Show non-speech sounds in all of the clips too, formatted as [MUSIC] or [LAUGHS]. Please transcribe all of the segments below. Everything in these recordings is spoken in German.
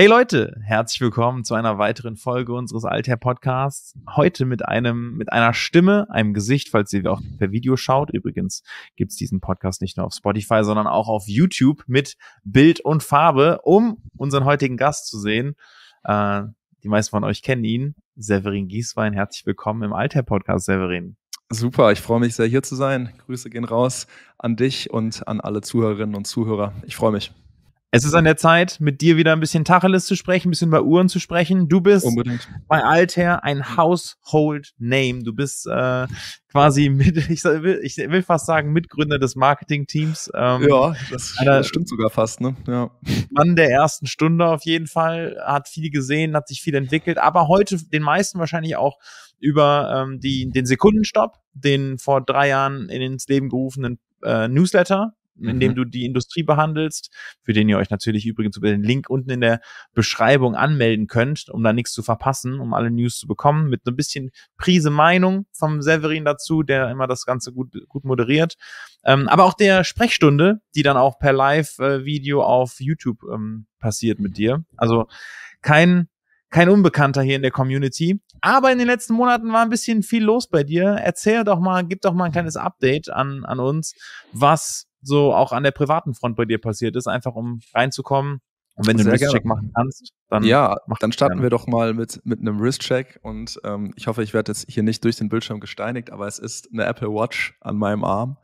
Hey Leute, herzlich willkommen zu einer weiteren Folge unseres Alter Podcasts. Heute mit einem, mit einer Stimme, einem Gesicht, falls ihr auch per Video schaut. Übrigens gibt es diesen Podcast nicht nur auf Spotify, sondern auch auf YouTube mit Bild und Farbe, um unseren heutigen Gast zu sehen. Äh, die meisten von euch kennen ihn. Severin Gieswein, herzlich willkommen im Alter Podcast, Severin. Super, ich freue mich sehr hier zu sein. Grüße gehen raus an dich und an alle Zuhörerinnen und Zuhörer. Ich freue mich. Es ist an der Zeit, mit dir wieder ein bisschen Tacheles zu sprechen, ein bisschen bei Uhren zu sprechen. Du bist Unbedingt. bei Altair ein Household Name. Du bist äh, quasi mit, [LAUGHS] ich will, ich will, fast sagen, Mitgründer des Marketing-Teams. Ähm, ja, das, das, stimmt sogar fast, ne? Ja. Mann der ersten Stunde auf jeden Fall, hat viel gesehen, hat sich viel entwickelt, aber heute den meisten wahrscheinlich auch über ähm, die, den Sekundenstopp, den vor drei Jahren ins Leben gerufenen äh, Newsletter, mhm. dem du die Industrie behandelst, für den ihr euch natürlich übrigens über den Link unten in der Beschreibung anmelden könnt, um da nichts zu verpassen, um alle News zu bekommen, mit ein bisschen Prise Meinung vom Severin dazu, der immer das Ganze gut, gut moderiert. Ähm, aber auch der Sprechstunde, die dann auch per Live-Video auf YouTube ähm, passiert mit dir. Also kein kein Unbekannter hier in der Community. Aber in den letzten Monaten war ein bisschen viel los bei dir. Erzähl doch mal, gib doch mal ein kleines Update an, an uns, was so auch an der privaten Front bei dir passiert ist, einfach um reinzukommen. Und wenn Sehr du einen Wrist-Check machen kannst, dann. Ja, dann starten gerne. wir doch mal mit, mit einem Wrist-Check. Und ähm, ich hoffe, ich werde jetzt hier nicht durch den Bildschirm gesteinigt, aber es ist eine Apple Watch an meinem Arm.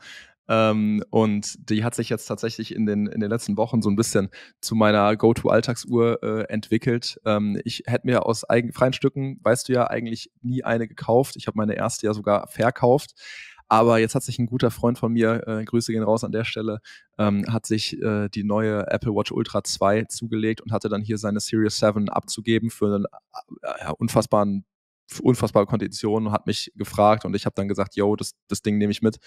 Ähm, und die hat sich jetzt tatsächlich in den, in den letzten Wochen so ein bisschen zu meiner Go-To-Alltagsuhr äh, entwickelt. Ähm, ich hätte mir aus eigen, freien Stücken, weißt du ja, eigentlich nie eine gekauft. Ich habe meine erste ja sogar verkauft. Aber jetzt hat sich ein guter Freund von mir, äh, Grüße gehen raus an der Stelle, ähm, hat sich äh, die neue Apple Watch Ultra 2 zugelegt und hatte dann hier seine Series 7 abzugeben für einen äh, unfassbaren unfassbare Konditionen, hat mich gefragt und ich habe dann gesagt, yo, das, das Ding nehme ich mit.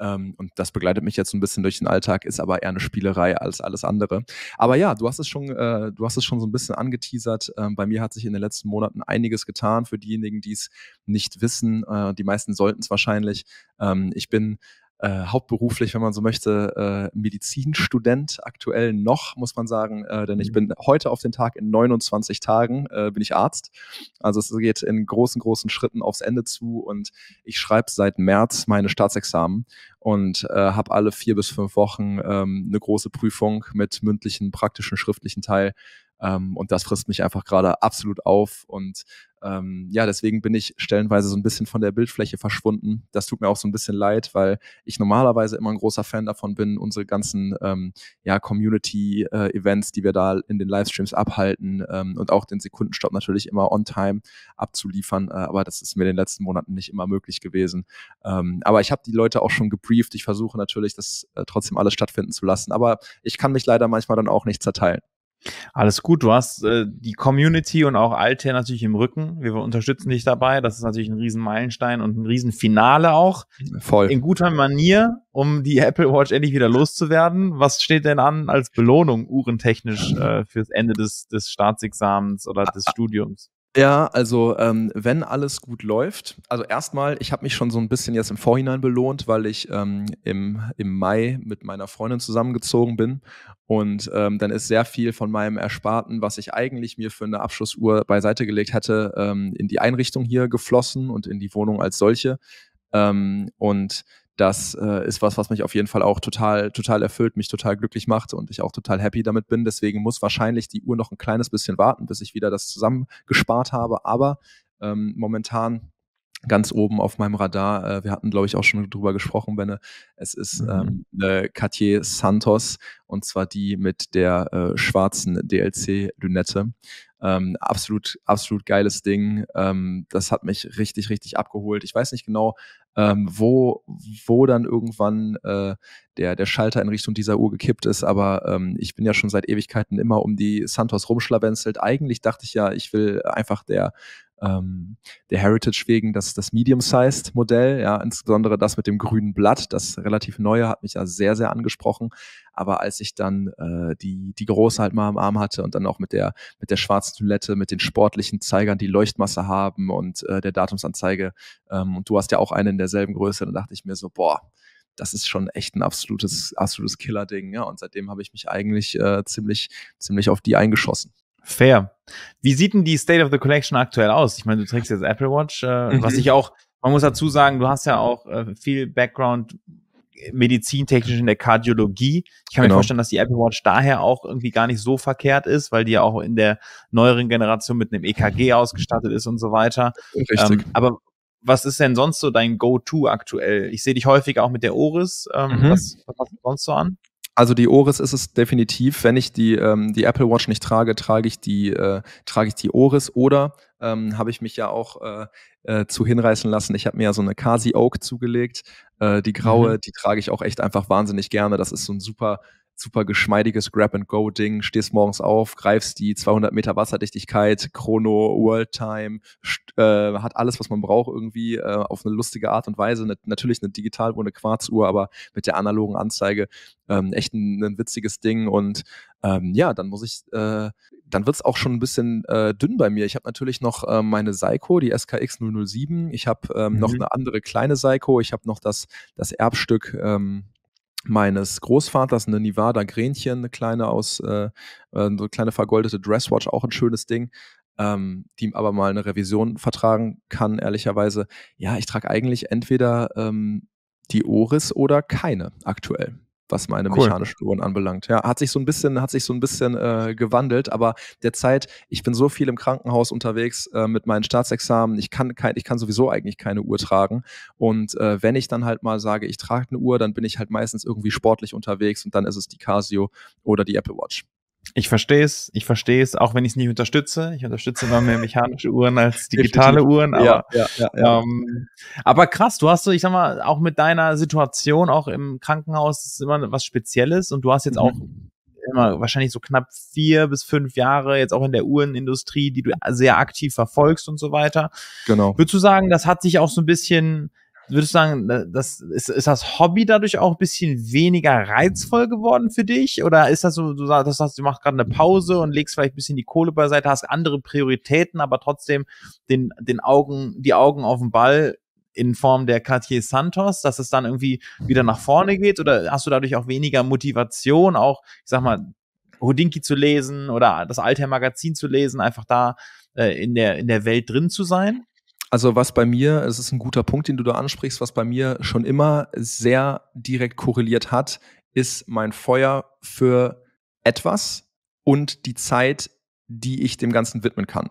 Ähm, und das begleitet mich jetzt ein bisschen durch den Alltag, ist aber eher eine Spielerei als alles andere. Aber ja, du hast es schon, äh, du hast es schon so ein bisschen angeteasert. Ähm, bei mir hat sich in den letzten Monaten einiges getan. Für diejenigen, die es nicht wissen, äh, die meisten sollten es wahrscheinlich. Ähm, ich bin äh, hauptberuflich, wenn man so möchte, äh, Medizinstudent aktuell noch, muss man sagen, äh, denn ich mhm. bin heute auf den Tag in 29 Tagen äh, bin ich Arzt. Also es geht in großen, großen Schritten aufs Ende zu und ich schreibe seit März meine Staatsexamen und äh, habe alle vier bis fünf Wochen ähm, eine große Prüfung mit mündlichen, praktischen, schriftlichen Teil ähm, und das frisst mich einfach gerade absolut auf. Und ähm, ja, deswegen bin ich stellenweise so ein bisschen von der Bildfläche verschwunden. Das tut mir auch so ein bisschen leid, weil ich normalerweise immer ein großer Fan davon bin, unsere ganzen ähm, ja, Community-Events, äh, die wir da in den Livestreams abhalten ähm, und auch den Sekundenstopp natürlich immer on time abzuliefern. Äh, aber das ist mir in den letzten Monaten nicht immer möglich gewesen. Ähm, aber ich habe die Leute auch schon gebrieft. Ich versuche natürlich, das äh, trotzdem alles stattfinden zu lassen. Aber ich kann mich leider manchmal dann auch nicht zerteilen. Alles gut, du hast äh, die Community und auch Altair natürlich im Rücken. Wir unterstützen dich dabei. Das ist natürlich ein Riesenmeilenstein und ein Riesenfinale auch. Voll. In guter Manier, um die [LAUGHS] Apple Watch endlich wieder loszuwerden. Was steht denn an als Belohnung uhrentechnisch äh, fürs Ende des, des Staatsexamens oder des [LAUGHS] Studiums? Ja, also ähm, wenn alles gut läuft, also erstmal, ich habe mich schon so ein bisschen jetzt im Vorhinein belohnt, weil ich ähm, im, im Mai mit meiner Freundin zusammengezogen bin und ähm, dann ist sehr viel von meinem Ersparten, was ich eigentlich mir für eine Abschlussuhr beiseite gelegt hatte, ähm, in die Einrichtung hier geflossen und in die Wohnung als solche. Ähm, und das äh, ist was, was mich auf jeden Fall auch total, total erfüllt, mich total glücklich macht und ich auch total happy damit bin. Deswegen muss wahrscheinlich die Uhr noch ein kleines bisschen warten, bis ich wieder das zusammengespart habe. Aber ähm, momentan ganz oben auf meinem Radar. Äh, wir hatten, glaube ich, auch schon drüber gesprochen, Benne. Es ist mhm. ähm, Cartier Santos und zwar die mit der äh, schwarzen DLC-Lünette. Ähm, absolut, absolut geiles Ding. Ähm, das hat mich richtig, richtig abgeholt. Ich weiß nicht genau, ähm, wo, wo dann irgendwann äh, der, der Schalter in Richtung dieser Uhr gekippt ist, aber ähm, ich bin ja schon seit Ewigkeiten immer um die Santos rumschlawenzelt. Eigentlich dachte ich ja, ich will einfach der ähm, der Heritage wegen das, das Medium-Sized-Modell, ja, insbesondere das mit dem grünen Blatt, das relativ neue, hat mich ja sehr, sehr angesprochen. Aber als ich dann äh, die, die große halt mal am Arm hatte und dann auch mit der, mit der schwarzen Toilette, mit den sportlichen Zeigern, die Leuchtmasse haben und äh, der Datumsanzeige, ähm, und du hast ja auch eine in derselben Größe, dann dachte ich mir so, boah, das ist schon echt ein absolutes, absolutes Killer-Ding. Ja? Und seitdem habe ich mich eigentlich äh, ziemlich, ziemlich auf die eingeschossen. Fair. Wie sieht denn die State of the Collection aktuell aus? Ich meine, du trägst jetzt Apple Watch, äh, mhm. was ich auch, man muss dazu sagen, du hast ja auch äh, viel Background äh, medizintechnisch in der Kardiologie. Ich kann genau. mir vorstellen, dass die Apple Watch daher auch irgendwie gar nicht so verkehrt ist, weil die ja auch in der neueren Generation mit einem EKG mhm. ausgestattet ist und so weiter. Richtig. Ähm, aber was ist denn sonst so dein Go-To aktuell? Ich sehe dich häufig auch mit der Oris. Ähm, mhm. was, was hast du sonst so an? Also die Oris ist es definitiv. Wenn ich die, ähm, die Apple Watch nicht trage, trage ich die, äh, trage ich die Oris oder ähm, habe ich mich ja auch äh, äh, zu hinreißen lassen. Ich habe mir ja so eine Kasi Oak zugelegt. Äh, die graue, mhm. die trage ich auch echt einfach wahnsinnig gerne. Das ist so ein super super geschmeidiges Grab-and-Go-Ding. Stehst morgens auf, greifst die 200 Meter Wasserdichtigkeit, Chrono, World Time, äh, hat alles, was man braucht, irgendwie äh, auf eine lustige Art und Weise. Ne, natürlich eine digital ohne Quarzuhr, aber mit der analogen Anzeige ähm, echt ein, ein, witziges Ding. Und ähm, ja, dann muss ich, äh, dann wird es auch schon ein bisschen äh, dünn bei mir. Ich habe natürlich noch äh, meine Seiko, die SKX 007. Ich habe ähm, mhm. noch eine andere kleine Seiko. Ich habe noch das, das Erbstück ähm, meines Großvaters eine Nevada Gränchen, eine kleine aus, äh, äh eine kleine vergoldete Dresswatch, auch ein schönes Ding, ähm, die aber mal eine Revision vertragen kann, ehrlicherweise. Ja, ich trage eigentlich entweder ähm, die Oris oder keine aktuell was meine cool. mechanischen Uhren anbelangt. Ja, hat sich so ein bisschen, hat sich so ein bisschen äh, gewandelt, aber derzeit, ich bin so viel im Krankenhaus unterwegs äh, mit meinen Staatsexamen, ich kann kein, ich kann sowieso eigentlich keine Uhr tragen. Und äh, wenn ich dann halt mal sage, ich trage eine Uhr, dann bin ich halt meistens irgendwie sportlich unterwegs und dann ist es die Casio oder die Apple Watch. Ich verstehe es, ich verstehe es, auch wenn ich es nicht unterstütze. Ich unterstütze immer mehr mechanische Uhren als digitale Uhren. Aber, ja, ja, ja, ähm, aber krass, du hast so, ich sag mal, auch mit deiner Situation auch im Krankenhaus ist immer was Spezielles und du hast jetzt mhm. auch immer wahrscheinlich so knapp vier bis fünf Jahre jetzt auch in der Uhrenindustrie, die du sehr aktiv verfolgst und so weiter. Genau. Würdest du sagen, das hat sich auch so ein bisschen würdest du sagen, das ist, ist das Hobby dadurch auch ein bisschen weniger reizvoll geworden für dich? Oder ist das so, du sagst, du machst gerade eine Pause und legst vielleicht ein bisschen die Kohle beiseite, hast andere Prioritäten, aber trotzdem den, den Augen, die Augen auf den Ball in Form der Cartier Santos, dass es dann irgendwie wieder nach vorne geht? Oder hast du dadurch auch weniger Motivation, auch, ich sag mal, Houdinki zu lesen oder das alte Magazin zu lesen, einfach da äh, in, der, in der Welt drin zu sein? Also was bei mir, es ist ein guter Punkt, den du da ansprichst, was bei mir schon immer sehr direkt korreliert hat, ist mein Feuer für etwas und die Zeit, die ich dem Ganzen widmen kann.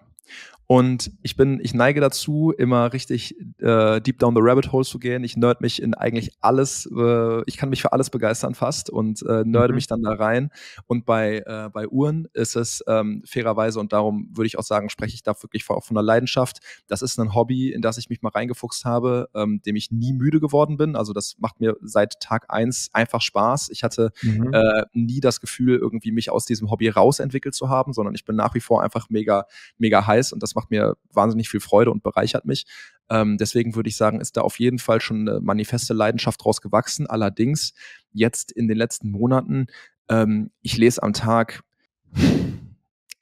Und ich bin, ich neige dazu, immer richtig äh, deep down the rabbit hole zu gehen. Ich nerd mich in eigentlich alles, äh, ich kann mich für alles begeistern fast und äh, nerde mhm. mich dann da rein. Und bei, äh, bei Uhren ist es ähm, fairerweise, und darum würde ich auch sagen, spreche ich da wirklich auch von der Leidenschaft. Das ist ein Hobby, in das ich mich mal reingefuchst habe, ähm, dem ich nie müde geworden bin. Also das macht mir seit Tag eins einfach Spaß. Ich hatte mhm. äh, nie das Gefühl, irgendwie mich aus diesem Hobby rausentwickelt zu haben, sondern ich bin nach wie vor einfach mega, mega heiß und das macht mir wahnsinnig viel Freude und bereichert mich. Ähm, deswegen würde ich sagen, ist da auf jeden Fall schon eine manifeste Leidenschaft draus gewachsen. Allerdings jetzt in den letzten Monaten, ähm, ich lese am Tag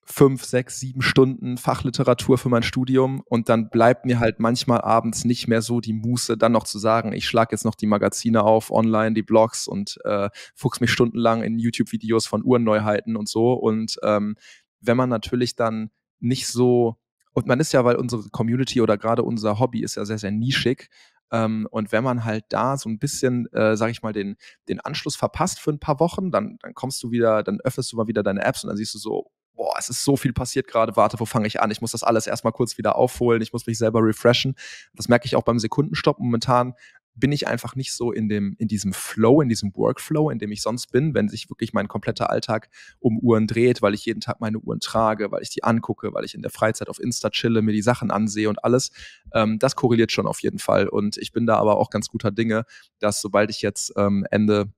fünf, sechs, sieben Stunden Fachliteratur für mein Studium und dann bleibt mir halt manchmal abends nicht mehr so die Muße, dann noch zu sagen, ich schlage jetzt noch die Magazine auf, online, die Blogs und äh, fuchs mich stundenlang in YouTube-Videos von Uhrenneuheiten und so. Und ähm, wenn man natürlich dann nicht so und man ist ja, weil unsere Community oder gerade unser Hobby ist ja sehr, sehr nischig. Ähm, und wenn man halt da so ein bisschen, äh, sag ich mal, den, den Anschluss verpasst für ein paar Wochen, dann, dann kommst du wieder, dann öffnest du mal wieder deine Apps und dann siehst du so, boah, es ist so viel passiert gerade, warte, wo fange ich an? Ich muss das alles erstmal kurz wieder aufholen, ich muss mich selber refreshen. Das merke ich auch beim Sekundenstopp. Momentan bin ich einfach nicht so in dem, in diesem Flow, in diesem Workflow, in dem ich sonst bin, wenn sich wirklich mein kompletter Alltag um Uhren dreht, weil ich jeden Tag meine Uhren trage, weil ich die angucke, weil ich in der Freizeit auf Insta chille, mir die Sachen ansehe und alles. Ähm, das korreliert schon auf jeden Fall. Und ich bin da aber auch ganz guter Dinge, dass sobald ich jetzt ähm, Ende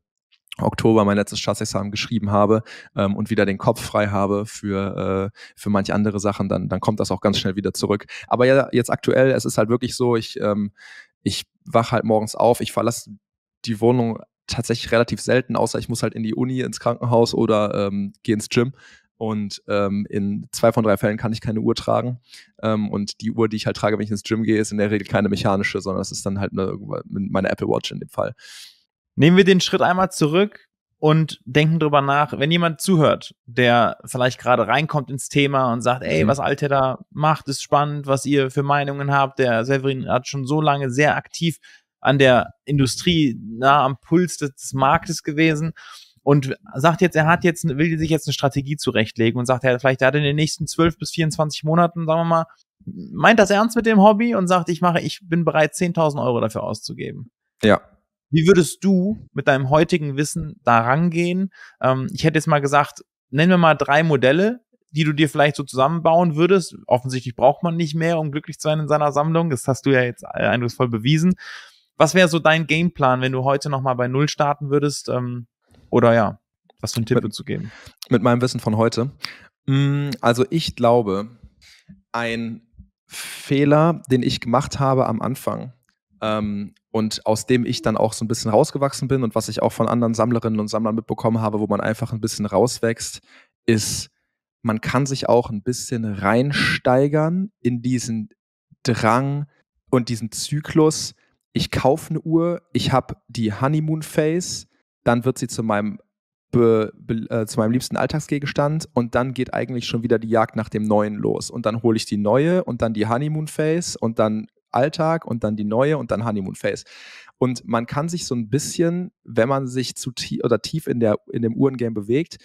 Oktober mein letztes Staatsexamen geschrieben habe ähm, und wieder den Kopf frei habe für, äh, für manch andere Sachen, dann, dann kommt das auch ganz schnell wieder zurück. Aber ja, jetzt aktuell, es ist halt wirklich so, ich, ähm, ich wache halt morgens auf. Ich verlasse die Wohnung tatsächlich relativ selten, außer ich muss halt in die Uni, ins Krankenhaus oder ähm, gehe ins Gym. Und ähm, in zwei von drei Fällen kann ich keine Uhr tragen. Ähm, und die Uhr, die ich halt trage, wenn ich ins Gym gehe, ist in der Regel keine mechanische, sondern es ist dann halt eine, meine Apple Watch in dem Fall. Nehmen wir den Schritt einmal zurück und denken drüber nach, wenn jemand zuhört, der vielleicht gerade reinkommt ins Thema und sagt, ey, mhm. was Alte da macht, ist spannend, was ihr für Meinungen habt. Der Severin hat schon so lange sehr aktiv an der Industrie, nah am Puls des Marktes gewesen und sagt jetzt, er hat jetzt, will sich jetzt eine Strategie zurechtlegen und sagt, er vielleicht er hat in den nächsten 12 bis 24 Monaten, sagen wir mal, meint das ernst mit dem Hobby und sagt, ich mache, ich bin bereit, 10.000 Euro dafür auszugeben. Ja, wie würdest du mit deinem heutigen Wissen da rangehen? Ähm, ich hätte jetzt mal gesagt, nennen wir mal drei Modelle, die du dir vielleicht so zusammenbauen würdest. Offensichtlich braucht man nicht mehr, um glücklich zu sein in seiner Sammlung. Das hast du ja jetzt äh, eindrucksvoll bewiesen. Was wäre so dein Gameplan, wenn du heute nochmal bei Null starten würdest? Ähm, oder ja, was für einen Tipp mit, zu geben? Mit meinem Wissen von heute. Mm, also ich glaube, ein Fehler, den ich gemacht habe am Anfang, ähm, und aus dem ich dann auch so ein bisschen rausgewachsen bin und was ich auch von anderen Sammlerinnen und Sammlern mitbekommen habe, wo man einfach ein bisschen rauswächst, ist, man kann sich auch ein bisschen reinsteigern in diesen Drang und diesen Zyklus. Ich kaufe eine Uhr, ich habe die Honeymoon Phase, dann wird sie zu meinem Be, be, äh, zu meinem liebsten Alltagsgegenstand und dann geht eigentlich schon wieder die Jagd nach dem Neuen los. Und dann hole ich die neue und dann die Honeymoon Phase und dann Alltag und dann die neue und dann Honeymoon Phase. Und man kann sich so ein bisschen, wenn man sich zu tief oder tief in, der, in dem Uhrengame bewegt,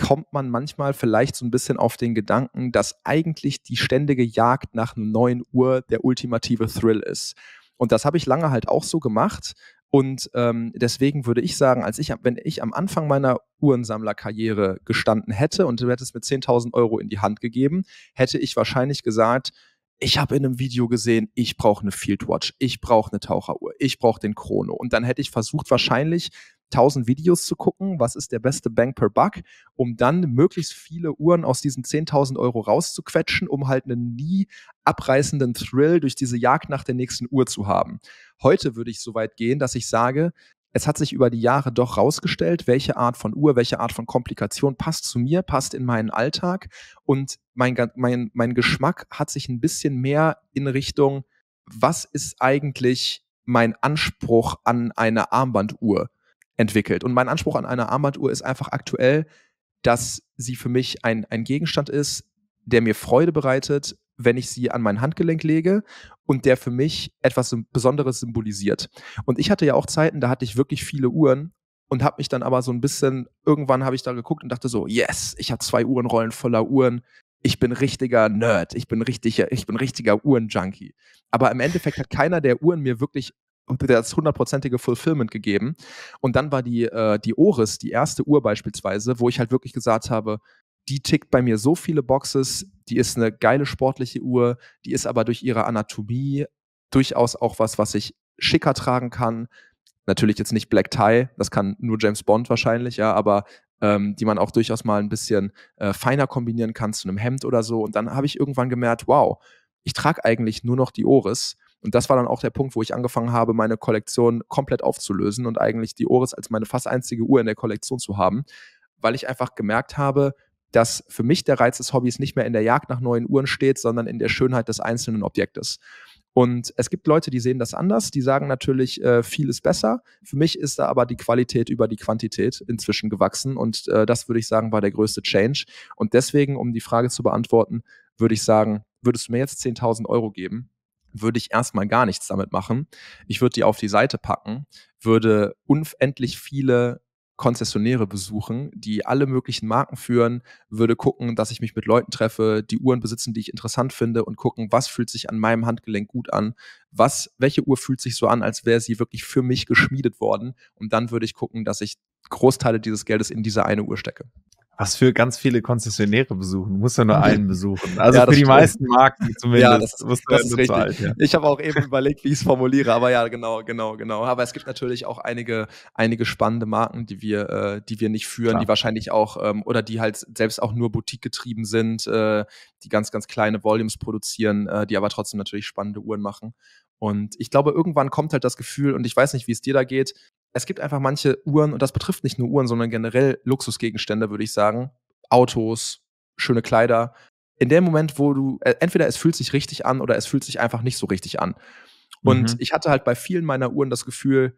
kommt man manchmal vielleicht so ein bisschen auf den Gedanken, dass eigentlich die ständige Jagd nach einem neuen Uhr der ultimative Thrill ist. Und das habe ich lange halt auch so gemacht. Und ähm, deswegen würde ich sagen, als ich, wenn ich am Anfang meiner Uhrensammlerkarriere gestanden hätte und du hättest mir 10.000 Euro in die Hand gegeben, hätte ich wahrscheinlich gesagt, ich habe in einem Video gesehen, ich brauche eine Fieldwatch, ich brauche eine Taucheruhr, ich brauche den Chrono. Und dann hätte ich versucht, wahrscheinlich 1000 Videos zu gucken, was ist der beste Bang per Buck, um dann möglichst viele Uhren aus diesen 10.000 Euro rauszuquetschen, um halt einen nie abreißenden Thrill durch diese Jagd nach der nächsten Uhr zu haben. Heute würde ich so weit gehen, dass ich sage, es hat sich über die Jahre doch rausgestellt, welche Art von Uhr, welche Art von Komplikation passt zu mir, passt in meinen Alltag und mein, mein, mein Geschmack hat sich ein bisschen mehr in Richtung, was ist eigentlich mein Anspruch an eine Armbanduhr entwickelt. Und mein Anspruch an eine Armbanduhr ist einfach aktuell, dass sie für mich ein, ein Gegenstand ist, der mir Freude bereitet, wenn ich sie an mein Handgelenk lege und der für mich etwas Besonderes symbolisiert. Und ich hatte ja auch Zeiten, da hatte ich wirklich viele Uhren und habe mich dann aber so ein bisschen, irgendwann habe ich da geguckt und dachte so, yes, ich habe zwei Uhrenrollen voller Uhren. Ich bin richtiger Nerd, ich bin richtiger, ich bin richtiger Uhrenjunkie. Aber im Endeffekt hat keiner der Uhren mir wirklich das hundertprozentige Fulfillment gegeben. Und dann war die, äh, die Oris, die erste Uhr beispielsweise, wo ich halt wirklich gesagt habe, die tickt bei mir so viele Boxes, die ist eine geile sportliche Uhr, die ist aber durch ihre Anatomie durchaus auch was, was ich schicker tragen kann. Natürlich jetzt nicht Black Tie, das kann nur James Bond wahrscheinlich, ja, aber ähm, die man auch durchaus mal ein bisschen äh, feiner kombinieren kann zu einem Hemd oder so. Und dann habe ich irgendwann gemerkt, wow, ich trage eigentlich nur noch die Oris. Und das war dann auch der Punkt, wo ich angefangen habe, meine Kollektion komplett aufzulösen und eigentlich die Oris als meine fast einzige Uhr in der Kollektion zu haben, weil ich einfach gemerkt habe, dass für mich der Reiz des Hobbys nicht mehr in der Jagd nach neuen Uhren steht, sondern in der Schönheit des einzelnen Objektes. Und es gibt Leute, die sehen das anders, die sagen natürlich, äh, viel ist besser. Für mich ist da aber die Qualität über die Quantität inzwischen gewachsen und äh, das würde ich sagen, war der größte Change. Und deswegen, um die Frage zu beantworten, würde ich sagen, würdest du mir jetzt 10.000 Euro geben, würde ich erstmal gar nichts damit machen. Ich würde die auf die Seite packen, würde unendlich viele Konzessionäre besuchen, die alle möglichen Marken führen, würde gucken, dass ich mich mit Leuten treffe, die Uhren besitzen, die ich interessant finde und gucken, was fühlt sich an meinem Handgelenk gut an, was, welche Uhr fühlt sich so an, als wäre sie wirklich für mich geschmiedet worden und dann würde ich gucken, dass ich Großteile dieses Geldes in diese eine Uhr stecke was für ganz viele Konzessionäre besuchen. Du musst ja nur mhm. einen besuchen. Also ja, für die stimmt. meisten Marken [LAUGHS] zumindest. Ja, das musst du das ist richtig. Alt, ja. Ich habe auch eben [LAUGHS] überlegt, wie ich es formuliere. Aber ja, genau, genau, genau. Aber es gibt natürlich auch einige, einige spannende Marken, die wir, äh, die wir nicht führen, Klar. die wahrscheinlich auch ähm, oder die halt selbst auch nur Boutique getrieben sind, äh, die ganz, ganz kleine Volumes produzieren, äh, die aber trotzdem natürlich spannende Uhren machen. Und ich glaube, irgendwann kommt halt das Gefühl, und ich weiß nicht, wie es dir da geht, es gibt einfach manche Uhren, und das betrifft nicht nur Uhren, sondern generell Luxusgegenstände, würde ich sagen. Autos, schöne Kleider. In dem Moment, wo du, äh, entweder es fühlt sich richtig an oder es fühlt sich einfach nicht so richtig an. Und mhm. ich hatte halt bei vielen meiner Uhren das Gefühl,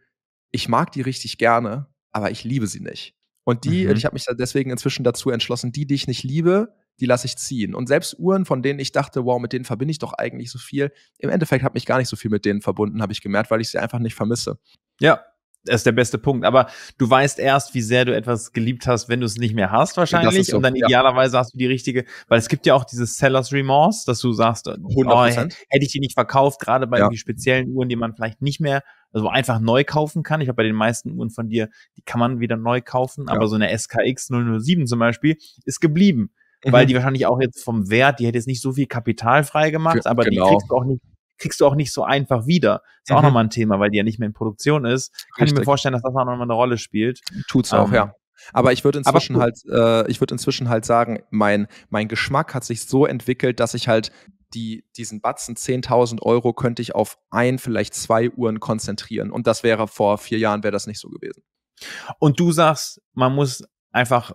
ich mag die richtig gerne, aber ich liebe sie nicht. Und die, mhm. ich habe mich deswegen inzwischen dazu entschlossen, die, die ich nicht liebe, die lasse ich ziehen. Und selbst Uhren, von denen ich dachte, wow, mit denen verbinde ich doch eigentlich so viel, im Endeffekt habe ich gar nicht so viel mit denen verbunden, habe ich gemerkt, weil ich sie einfach nicht vermisse. Ja, das ist der beste Punkt. Aber du weißt erst, wie sehr du etwas geliebt hast, wenn du es nicht mehr hast, wahrscheinlich. So, und dann idealerweise ja. hast du die richtige, weil es gibt ja auch dieses Sellers Remorse, dass du sagst, 100%. Äh, oh, hätte ich die nicht verkauft, gerade bei ja. speziellen Uhren, die man vielleicht nicht mehr, also einfach neu kaufen kann. Ich habe bei den meisten Uhren von dir, die kann man wieder neu kaufen, ja. aber so eine SKX 007 zum Beispiel ist geblieben. Weil mhm. die wahrscheinlich auch jetzt vom Wert, die hätte jetzt nicht so viel Kapital frei gemacht, aber genau. die kriegst du auch nicht kriegst du auch nicht so einfach wieder. Ist mhm. auch nochmal ein Thema, weil die ja nicht mehr in Produktion ist. Kann ich mir vorstellen, dass das auch nochmal eine Rolle spielt. Tut's auch, ähm, ja. Aber ich würde inzwischen halt, äh, ich würde inzwischen halt sagen, mein, mein Geschmack hat sich so entwickelt, dass ich halt die, diesen Batzen 10.000 Euro könnte ich auf ein, vielleicht zwei Uhren konzentrieren. Und das wäre vor vier Jahren wäre das nicht so gewesen. Und du sagst, man muss einfach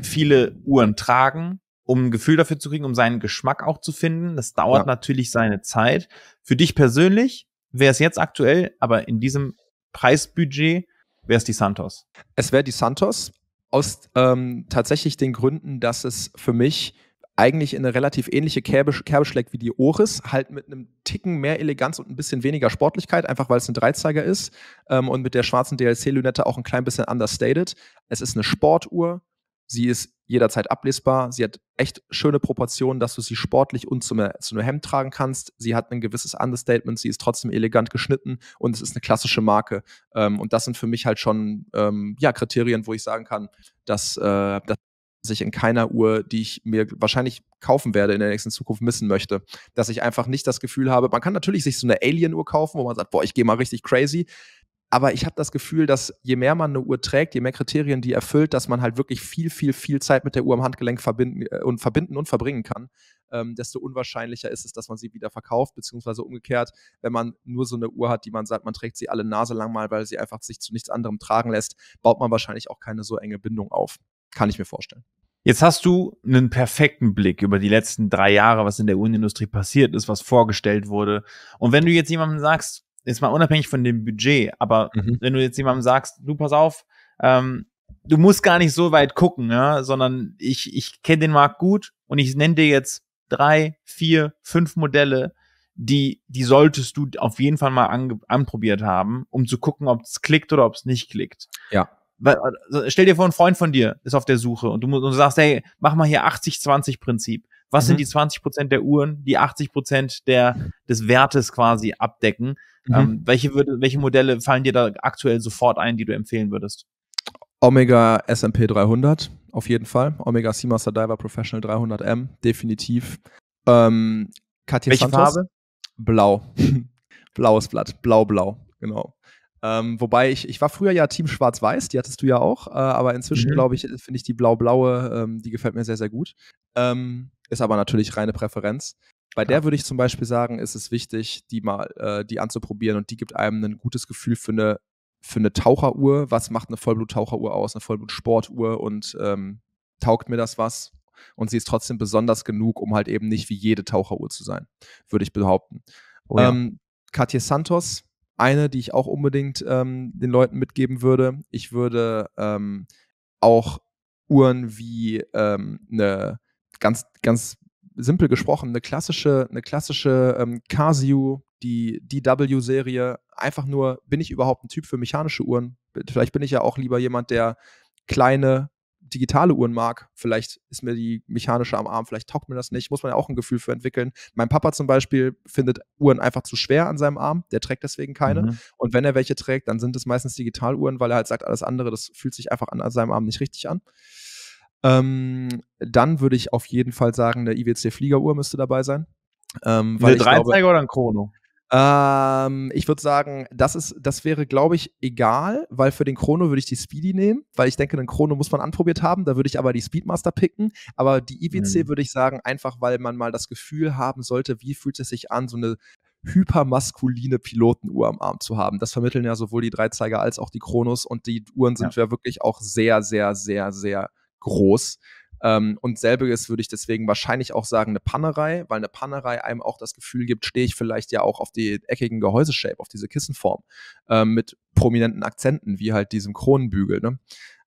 viele Uhren tragen, um ein Gefühl dafür zu kriegen, um seinen Geschmack auch zu finden. Das dauert ja. natürlich seine Zeit. Für dich persönlich wäre es jetzt aktuell, aber in diesem Preisbudget wäre es die Santos. Es wäre die Santos aus ähm, tatsächlich den Gründen, dass es für mich eigentlich in eine relativ ähnliche Kerbe, Kerbe schlägt wie die Oris, halt mit einem Ticken mehr Eleganz und ein bisschen weniger Sportlichkeit, einfach weil es ein Dreizeiger ist ähm, und mit der schwarzen DLC-Lünette auch ein klein bisschen understated. Es ist eine Sportuhr, Sie ist jederzeit ablesbar. Sie hat echt schöne Proportionen, dass du sie sportlich und zu, einem Hemd tragen kannst. Sie hat ein gewisses Understatement. Sie ist trotzdem elegant geschnitten und es ist eine klassische Marke. Ähm, und das sind für mich halt schon ähm, ja, Kriterien, wo ich sagen kann, dass, äh, dass ich in keiner Uhr, die ich mir wahrscheinlich kaufen werde in der nächsten Zukunft missen möchte, dass ich einfach nicht das Gefühl habe, man kann natürlich sich so eine Alien-Uhr kaufen, wo man sagt, boah, ich gehe mal richtig crazy, aber ich habe das Gefühl, dass je mehr man eine Uhr trägt, je mehr Kriterien die erfüllt, dass man halt wirklich viel, viel, viel Zeit mit der Uhr am Handgelenk verbinden, äh, und, verbinden und verbringen kann, ähm, desto unwahrscheinlicher ist es, dass man sie wieder verkauft, beziehungsweise umgekehrt, wenn man nur so eine Uhr hat, die man sagt, man trägt sie alle Nase lang mal, weil sie einfach sich zu nichts anderem tragen lässt, baut man wahrscheinlich auch keine so enge Bindung auf. Kann ich mir vorstellen. Jetzt hast du einen perfekten Blick über die letzten drei Jahre, was in der Uhrenindustrie passiert ist, was vorgestellt wurde. Und wenn du jetzt jemandem sagst, jetzt mal unabhängig von dem Budget, aber mhm. wenn du jetzt jemandem sagst, du pass auf, ähm, du musst gar nicht so weit gucken, ja, ne, sondern ich, ich kenne den Markt gut und ich nenne dir jetzt drei, vier, fünf Modelle, die, die solltest du auf jeden Fall mal an, anprobiert haben, um zu gucken, ob es klickt oder ob es nicht klickt. Ja. Weil, also, stell dir vor, ein Freund von dir ist auf der Suche und du, und du sagst, hey, mach mal hier 80-20-Prinzip. Was mhm. sind die 20 Prozent der Uhren, die 80 Prozent des Wertes quasi abdecken? Mhm. Ähm, welche, würde, welche Modelle fallen dir da aktuell sofort ein, die du empfehlen würdest? Omega S&P 300 auf jeden Fall. Omega Seamaster Diver Professional 300M, definitiv. Ähm, Katja Welche Santos. Farbe? Blau. [LAUGHS] Blaues Blatt. Blau-blau, genau. Ähm, wobei ich, ich war früher ja Team Schwarz-Weiß, die hattest du ja auch, äh, aber inzwischen mhm. glaube ich, finde ich die blau-blaue, ähm, die gefällt mir sehr, sehr gut. Ähm, ist aber natürlich reine Präferenz. Bei Klar. der würde ich zum Beispiel sagen, ist es wichtig, die mal äh, die anzuprobieren und die gibt einem ein gutes Gefühl für eine, für eine Taucheruhr. Was macht eine Vollblut-Taucheruhr aus, eine Vollblut-Sportuhr und ähm, taugt mir das was? Und sie ist trotzdem besonders genug, um halt eben nicht wie jede Taucheruhr zu sein, würde ich behaupten. Oh ja. Katja ähm, Santos, eine, die ich auch unbedingt ähm, den Leuten mitgeben würde, ich würde ähm, auch Uhren wie eine ähm, ganz, ganz simpel gesprochen, eine klassische, eine klassische ähm, Casio, die DW-Serie, einfach nur, bin ich überhaupt ein Typ für mechanische Uhren? Vielleicht bin ich ja auch lieber jemand, der kleine digitale Uhren mag. Vielleicht ist mir die mechanische am Arm, vielleicht taugt mir das nicht. Muss man ja auch ein Gefühl für entwickeln. Mein Papa zum Beispiel findet Uhren einfach zu schwer an seinem Arm. Der trägt deswegen keine. Mhm. Und wenn er welche trägt, dann sind es meistens Digitaluhren, weil er halt sagt, alles andere, das fühlt sich einfach an, an seinem Arm nicht richtig an. Ähm, dann würde ich auf jeden Fall sagen, eine IWC-Fliegeruhr müsste dabei sein. Ähm, eine Dreizeiger oder ein Chrono? Ähm, ich würde sagen, das, ist, das wäre, glaube ich, egal, weil für den Chrono würde ich die Speedy nehmen, weil ich denke, den Chrono muss man anprobiert haben. Da würde ich aber die Speedmaster picken. Aber die IWC mhm. würde ich sagen, einfach weil man mal das Gefühl haben sollte, wie fühlt es sich an, so eine hypermaskuline Pilotenuhr am Arm zu haben. Das vermitteln ja sowohl die Dreizeiger als auch die Chronos und die Uhren sind ja, ja wirklich auch sehr, sehr, sehr, sehr groß. Ähm, und selbiges würde ich deswegen wahrscheinlich auch sagen, eine Pannerei, weil eine Pannerei einem auch das Gefühl gibt, stehe ich vielleicht ja auch auf die eckigen Gehäuseshape, auf diese Kissenform ähm, mit prominenten Akzenten, wie halt diesem Kronenbügel. Ne?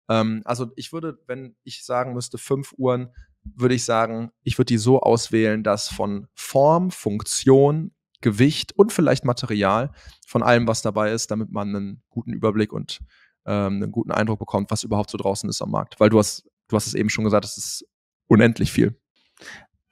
Ähm, also ich würde, wenn ich sagen müsste, fünf Uhren, würde ich sagen, ich würde die so auswählen, dass von Form, Funktion, Gewicht und vielleicht Material von allem, was dabei ist, damit man einen guten Überblick und ähm, einen guten Eindruck bekommt, was überhaupt so draußen ist am Markt. Weil du hast du hast es eben schon gesagt, es ist unendlich viel.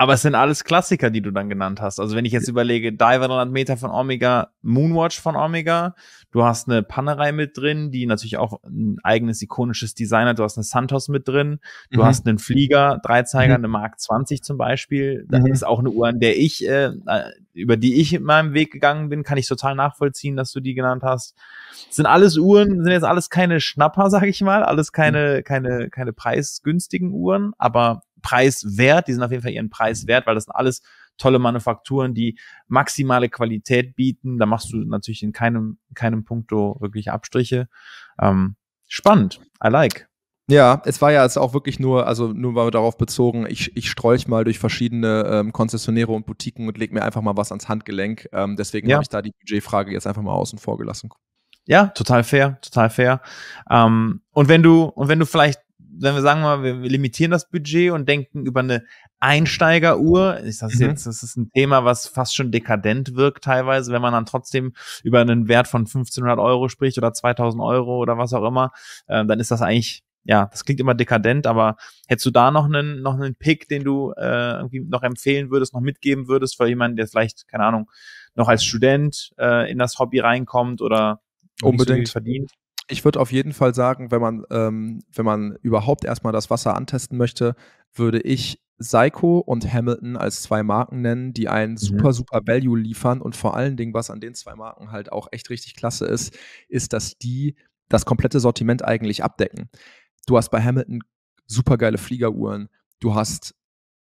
Aber es sind alles Klassiker, die du dann genannt hast. Also wenn ich jetzt überlege, Diver 300 Meter von Omega, Moonwatch von Omega, du hast eine Pannerei mit drin, die natürlich auch ein eigenes ikonisches Design hat. Du hast eine Santos mit drin, du mhm. hast einen Flieger, Dreizeiger, mhm. eine Mark 20 zum Beispiel. Das mhm. ist auch eine Uhr, an der ich, äh, äh, über die ich in meinem Weg gegangen bin, kann ich total nachvollziehen, dass du die genannt hast. Das sind alles Uhren, sind jetzt alles keine Schnapper, [LAUGHS] sag ich mal, alles keine, keine, keine preisgünstigen Uhren, aber Preis wert. Die sind auf jeden Fall ihren Preis wert, weil das sind alles tolle Manufakturen, die maximale Qualität bieten. Da machst du natürlich in keinem, keinem Punkto wirklich Abstriche. Ähm, spannend. I like. Ja, es war ja jetzt auch wirklich nur, also nur war darauf bezogen, ich, ich strolch mal durch verschiedene ähm, Konzessionäre und Boutiquen und leg mir einfach mal was ans Handgelenk. Ähm, deswegen ja. habe ich da die Budgetfrage jetzt einfach mal außen vor gelassen. Ja, total fair, total fair. Ähm, und wenn du, und wenn du vielleicht wenn wir sagen mal, wir limitieren das Budget und denken über eine Einsteigeruhr, ist das mhm. jetzt, das ist ein Thema, was fast schon dekadent wirkt teilweise, wenn man dann trotzdem über einen Wert von 1500 Euro spricht oder 2000 Euro oder was auch immer, äh, dann ist das eigentlich ja, das klingt immer dekadent, aber hättest du da noch einen, noch einen Pick, den du äh, irgendwie noch empfehlen würdest, noch mitgeben würdest für jemanden, der vielleicht, keine Ahnung, noch als Student äh, in das Hobby reinkommt oder unbedingt verdient? ich würde auf jeden Fall sagen, wenn man, ähm, wenn man überhaupt erstmal das Wasser antesten möchte, würde ich Seiko und Hamilton als zwei Marken nennen, die einen mhm. super, super Value liefern. Und vor allen Dingen, was an den zwei Marken halt auch echt richtig klasse ist, ist, dass die das komplette Sortiment eigentlich abdecken. Du hast bei Hamilton super geile Fliegeruhren, du hast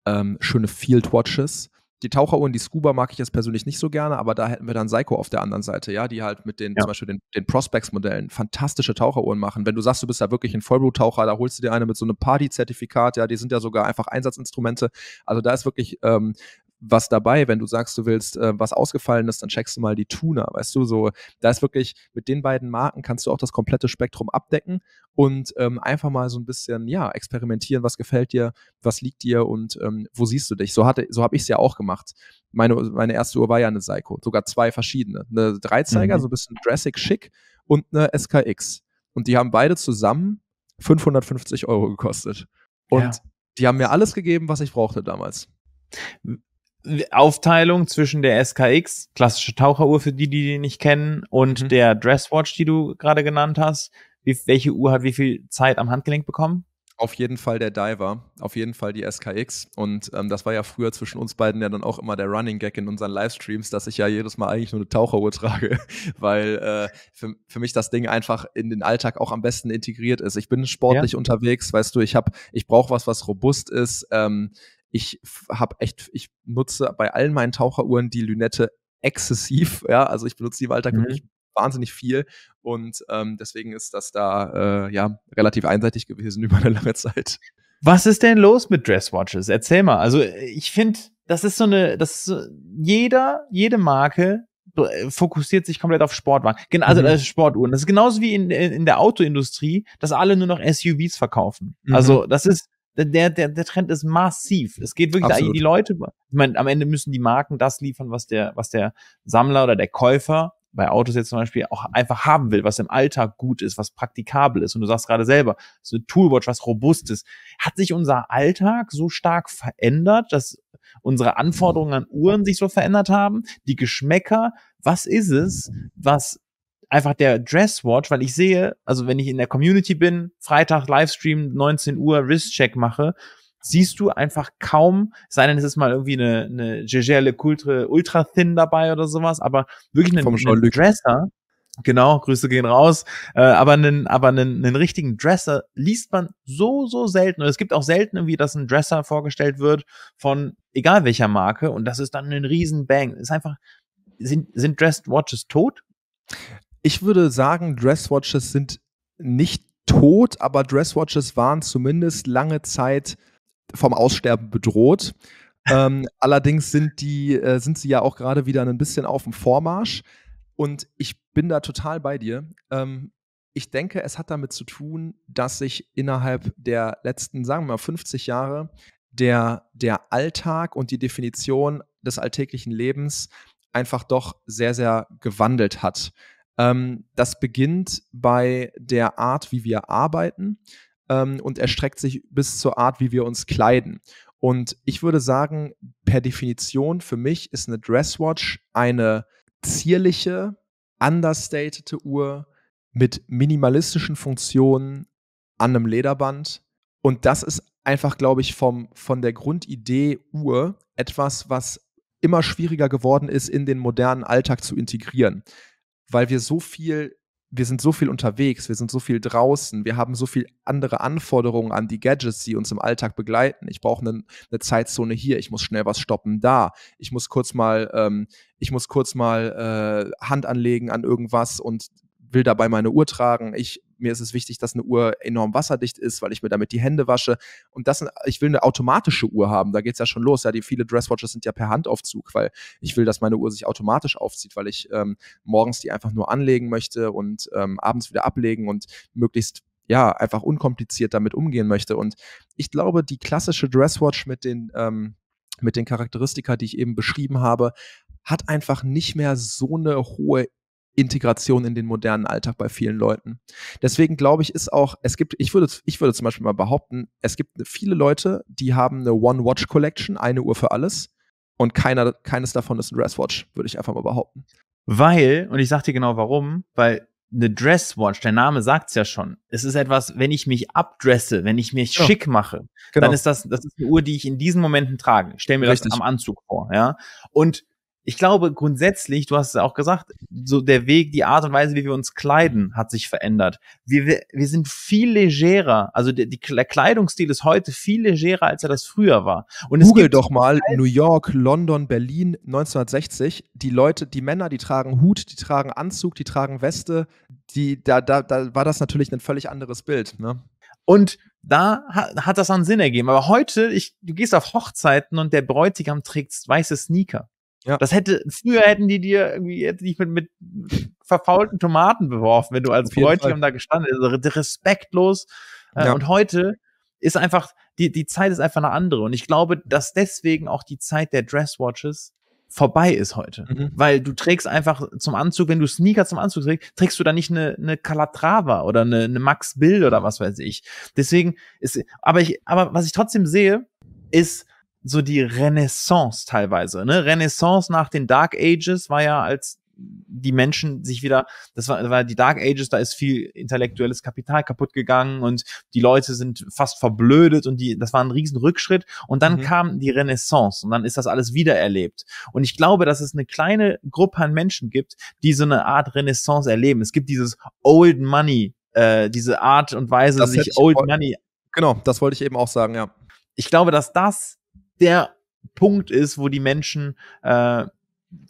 ähm, schöne Field Watches, die Taucheruhren, die Scuba mag ich jetzt persönlich nicht so gerne, aber da hätten wir dann Seiko auf der anderen Seite, ja, die halt mit den ja. zum Beispiel den, den Prospects-Modellen fantastische Taucheruhren machen. Wenn du sagst, du bist ja wirklich ein Vollbluttaucher, da holst du dir eine mit so einem Party-Zertifikat, ja, die sind ja sogar einfach Einsatzinstrumente. Also da ist wirklich ähm, was dabei. Wenn du sagst, du willst äh, was ausgefallen ist, dann checkst du mal die Tuna, weißt du, so, da ist wirklich, mit den beiden Marken kannst du auch das komplette Spektrum abdecken und ähm, einfach mal so ein bisschen, ja, experimentieren, was gefällt dir, was liegt dir und ähm, wo siehst du dich. So hatte, so habe ich es ja auch gemacht. Meine, meine erste Uhr war ja eine Seiko, sogar zwei verschiedene. Eine Dreizeiger, mhm. so ein bisschen Jurassic Chic und eine SKX. Und die haben beide zusammen 550 Euro gekostet. Und ja. die haben mir alles gegeben, was ich brauchte damals. Aufteilung zwischen der SKX, klassische Taucheruhr für die, die die nicht kennen, und mhm. der Dresswatch, die du gerade genannt hast. Wie, welche Uhr hat wie viel Zeit am Handgelenk bekommen? Auf jeden Fall der Diver, auf jeden Fall die SKX. Und ähm, das war ja früher zwischen uns beiden ja dann auch immer der Running Gag in unseren Livestreams, dass ich ja jedes Mal eigentlich nur eine Taucheruhr [LAUGHS] trage, weil äh, für, für mich das Ding einfach in den Alltag auch am besten integriert ist. Ich bin sportlich ja. unterwegs, weißt du, ich habe, ich brauche was, was robust ist. Ähm, ich habe echt, ich nutze bei allen meinen Taucheruhren die Lünette exzessiv. [LAUGHS] Ja, also ich benutze die Walter mhm. wirklich wahnsinnig viel und ähm, deswegen ist das da äh, ja relativ einseitig gewesen [LAUGHS] über eine lange Zeit. Was ist denn los mit Dresswatches? Erzähl mal. Also äh, ich finde, das ist so eine, das ist so, jeder, jede Marke äh, fokussiert sich komplett auf Sportwagen, also mhm. Äh, Sportuhren. Das ist genauso wie in, in der Autoindustrie, dass alle nur noch SUVs verkaufen. Also, mhm. Also das ist der, der, der Trend ist massiv. Es geht wirklich Absolut. da, die Leute, ich meine, am Ende müssen die Marken das liefern, was der, was der Sammler oder der Käufer bei Autos jetzt zum Beispiel auch einfach haben will, was im Alltag gut ist, was praktikabel ist. Und du sagst gerade selber, so eine Toolwatch, was robust ist. Hat sich unser Alltag so stark verändert, dass unsere Anforderungen an Uhren sich so verändert haben? Die Geschmäcker? Was ist es, was einfach der Dresswatch, weil ich sehe, also wenn ich in der Community bin, Freitag Livestream 19 Uhr Wristcheck mache, siehst du einfach kaum, sei denn es ist mal irgendwie eine, eine Gégère Le Coultre Ultra Thin dabei oder sowas, aber wirklich einen, einen Dresser, Genau, Grüße gehen raus. Äh, aber einen, aber einen, einen richtigen Dresser liest man so, so selten. Und es gibt auch selten irgendwie, dass ein Dresser vorgestellt wird von egal welcher Marke. Und das ist dann ein riesen Bang. Ist einfach, sind, sind Dressed Watches tot? Ich würde sagen, Dresswatches sind nicht tot, aber Dresswatches waren zumindest lange Zeit vom Aussterben bedroht. [LAUGHS] ähm, allerdings sind, die, äh, sind sie ja auch gerade wieder ein bisschen auf dem Vormarsch. Und ich bin da total bei dir. Ähm, ich denke, es hat damit zu tun, dass sich innerhalb der letzten, sagen wir mal, 50 Jahre der, der Alltag und die Definition des alltäglichen Lebens einfach doch sehr, sehr gewandelt hat. Ähm, das beginnt bei der Art, wie wir arbeiten ähm, und erstreckt sich bis zur Art, wie wir uns kleiden. Und ich würde sagen, per Definition für mich ist eine Dresswatch eine zierliche, understatete Uhr mit minimalistischen Funktionen an einem Lederband. Und das ist einfach, glaube ich, vom, von der Grundidee Uhr etwas, was immer schwieriger geworden ist, in den modernen Alltag zu integrieren weil wir so viel wir sind so viel unterwegs, wir sind so viel draußen, wir haben so viel andere Anforderungen an die Gadgets, die uns im Alltag begleiten. Ich brauche eine, eine Zeitzone hier, ich muss schnell was stoppen da, ich muss kurz mal, ähm, ich muss kurz mal äh, Hand anlegen an irgendwas und will dabei meine Uhr tragen. Ich mir ist es wichtig, dass eine Uhr enorm wasserdicht ist, weil ich mir damit die Hände wasche. Und das, ich will eine automatische Uhr haben. Da geht es ja schon los. Ja, die viele Dresswatches sind ja per Handaufzug, weil ich will, dass meine Uhr sich automatisch aufzieht, weil ich ähm, morgens die einfach nur anlegen möchte und ähm, abends wieder ablegen und möglichst ja einfach unkompliziert damit umgehen möchte. Und ich glaube, die klassische Dresswatch mit den ähm, mit den Charakteristika, die ich eben beschrieben habe, hat einfach nicht mehr so eine hohe Integration in den modernen Alltag bei vielen Leuten. Deswegen glaube ich, ist auch, es gibt, ich würde, ich würde zum Beispiel mal behaupten, es gibt viele Leute, die haben eine One-Watch-Collection, eine Uhr für alles. Und keiner, keines davon ist ein Dresswatch, würde ich einfach mal behaupten. Weil, und ich sag dir genau warum, weil eine Dresswatch, der Name sagt es ja schon. Es ist etwas, wenn ich mich abdresse, wenn ich mich ja. schick mache, genau. dann ist das, das ist eine Uhr, die ich in diesen Momenten trage. Ich stell mir Richtig. das am Anzug vor, ja. Und ich glaube grundsätzlich, du hast es auch gesagt, so der Weg, die Art und Weise, wie wir uns kleiden, hat sich verändert. Wir, wir, wir sind viel legerer. Also der, der Kleidungsstil ist heute viel legerer, als er das früher war. Und Google doch mal New York, London, Berlin 1960. Die Leute, die Männer, die tragen Hut, die tragen Anzug, die tragen Weste. Die, da, da, da war das natürlich ein völlig anderes Bild. Ne? Und da hat, hat das einen Sinn ergeben. Aber heute, ich, du gehst auf Hochzeiten und der Bräutigam trägt weiße Sneaker. Ja. Das hätte, früher hätten die dir irgendwie jetzt nicht mit, mit verfaulten Tomaten beworfen, wenn du als Bräutigam da gestanden bist. Also respektlos. Äh, ja. Und heute ist einfach, die, die Zeit ist einfach eine andere. Und ich glaube, dass deswegen auch die Zeit der Dresswatches vorbei ist heute. Mhm. Weil du trägst einfach zum Anzug, wenn du Sneaker zum Anzug trägst, trägst du da nicht eine, eine Calatrava oder eine, eine Max Bill oder was weiß ich. Deswegen ist, aber ich, aber was ich trotzdem sehe, ist, so die Renaissance teilweise. Ne? Renaissance nach den Dark Ages war ja als die Menschen sich wieder, das war, war die Dark Ages, da ist viel intellektuelles Kapital kaputt gegangen und die Leute sind fast verblödet und die, das war ein Riesenrückschritt. und dann mhm. kam die Renaissance und dann ist das alles wiedererlebt. Und ich glaube, dass es eine kleine Gruppe an Menschen gibt, die so eine Art Renaissance erleben. Es gibt dieses Old Money, äh, diese Art und Weise, das sich Old Money. Genau, das wollte ich eben auch sagen, ja. Ich glaube, dass das der Punkt ist, wo die Menschen äh,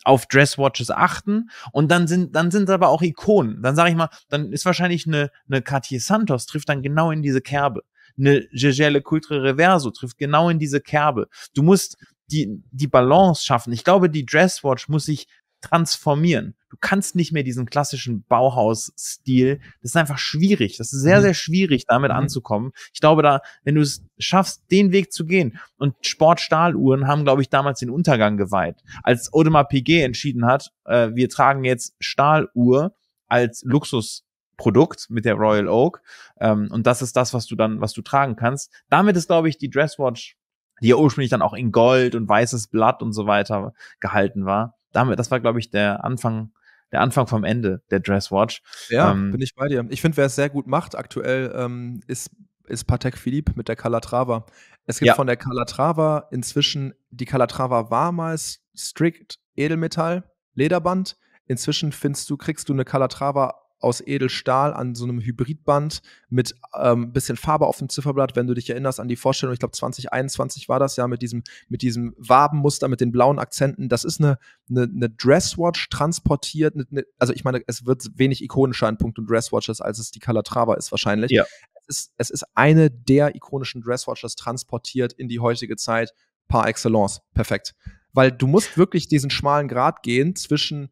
auf Dresswatches achten und dann sind dann sind aber auch Ikonen. Dann sage ich mal, dann ist wahrscheinlich eine, eine Cartier Santos trifft dann genau in diese Kerbe. Eine Gegelle Cultre Reverso trifft genau in diese Kerbe. Du musst die die Balance schaffen. Ich glaube, die Dresswatch muss sich transformieren. Du kannst nicht mehr diesen klassischen Bauhaus-Stil. Das ist einfach schwierig. Das ist sehr, mhm. sehr schwierig, damit mhm. anzukommen. Ich glaube, da, wenn du es schaffst, den Weg zu gehen. Und Sportstahluhren haben, glaube ich, damals den Untergang geweiht. Als Audemars Piguet entschieden hat, äh, wir tragen jetzt Stahluhr als Luxus Produkt mit der Royal Oak. Ähm, und das ist das, was du dann, was du tragen kannst. Damit ist, glaube ich, die Dresswatch, die ja ursprünglich dann auch in Gold und weißes Blatt und so weiter gehalten war, damit, das war, glaube ich, der Anfang, der Anfang vom Ende der Dresswatch. Ja, ähm, bin ich bei dir. Ich finde, wer es sehr gut macht aktuell, ähm, ist, ist Patek Philippe mit der Calatrava. Es gibt ja. von der Calatrava inzwischen, die Calatrava war mal strikt Edelmetall, Lederband. Inzwischen findest du, kriegst du eine Calatrava aus Edelstahl an so einem Hybridband mit ähm, bisschen Farbe auf dem Zifferblatt, wenn du dich erinnerst an die Vorstellung, ich glaube 2021 war das ja mit diesem, mit diesem Wabenmuster, mit den blauen Akzenten. Das ist eine, eine, eine Dresswatch transportiert. Eine, also ich meine, es wird wenig ikonischer in puncto Dresswatches, als es die Calatrava ist wahrscheinlich. Ja. Es, ist, es ist eine der ikonischen Dresswatches transportiert in die heutige Zeit par excellence. Perfekt. Weil du musst wirklich diesen schmalen Grat gehen zwischen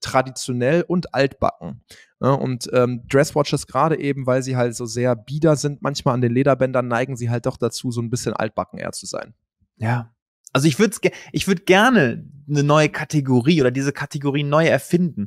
traditionell und altbacken. Ne? Und ähm, Dresswatches gerade eben, weil sie halt so sehr bieder sind, manchmal an den Lederbändern neigen sie halt doch dazu, so ein bisschen altbacken eher zu sein. Ja. Also ich würde ich würde gerne eine neue Kategorie oder diese Kategorie neu erfinden.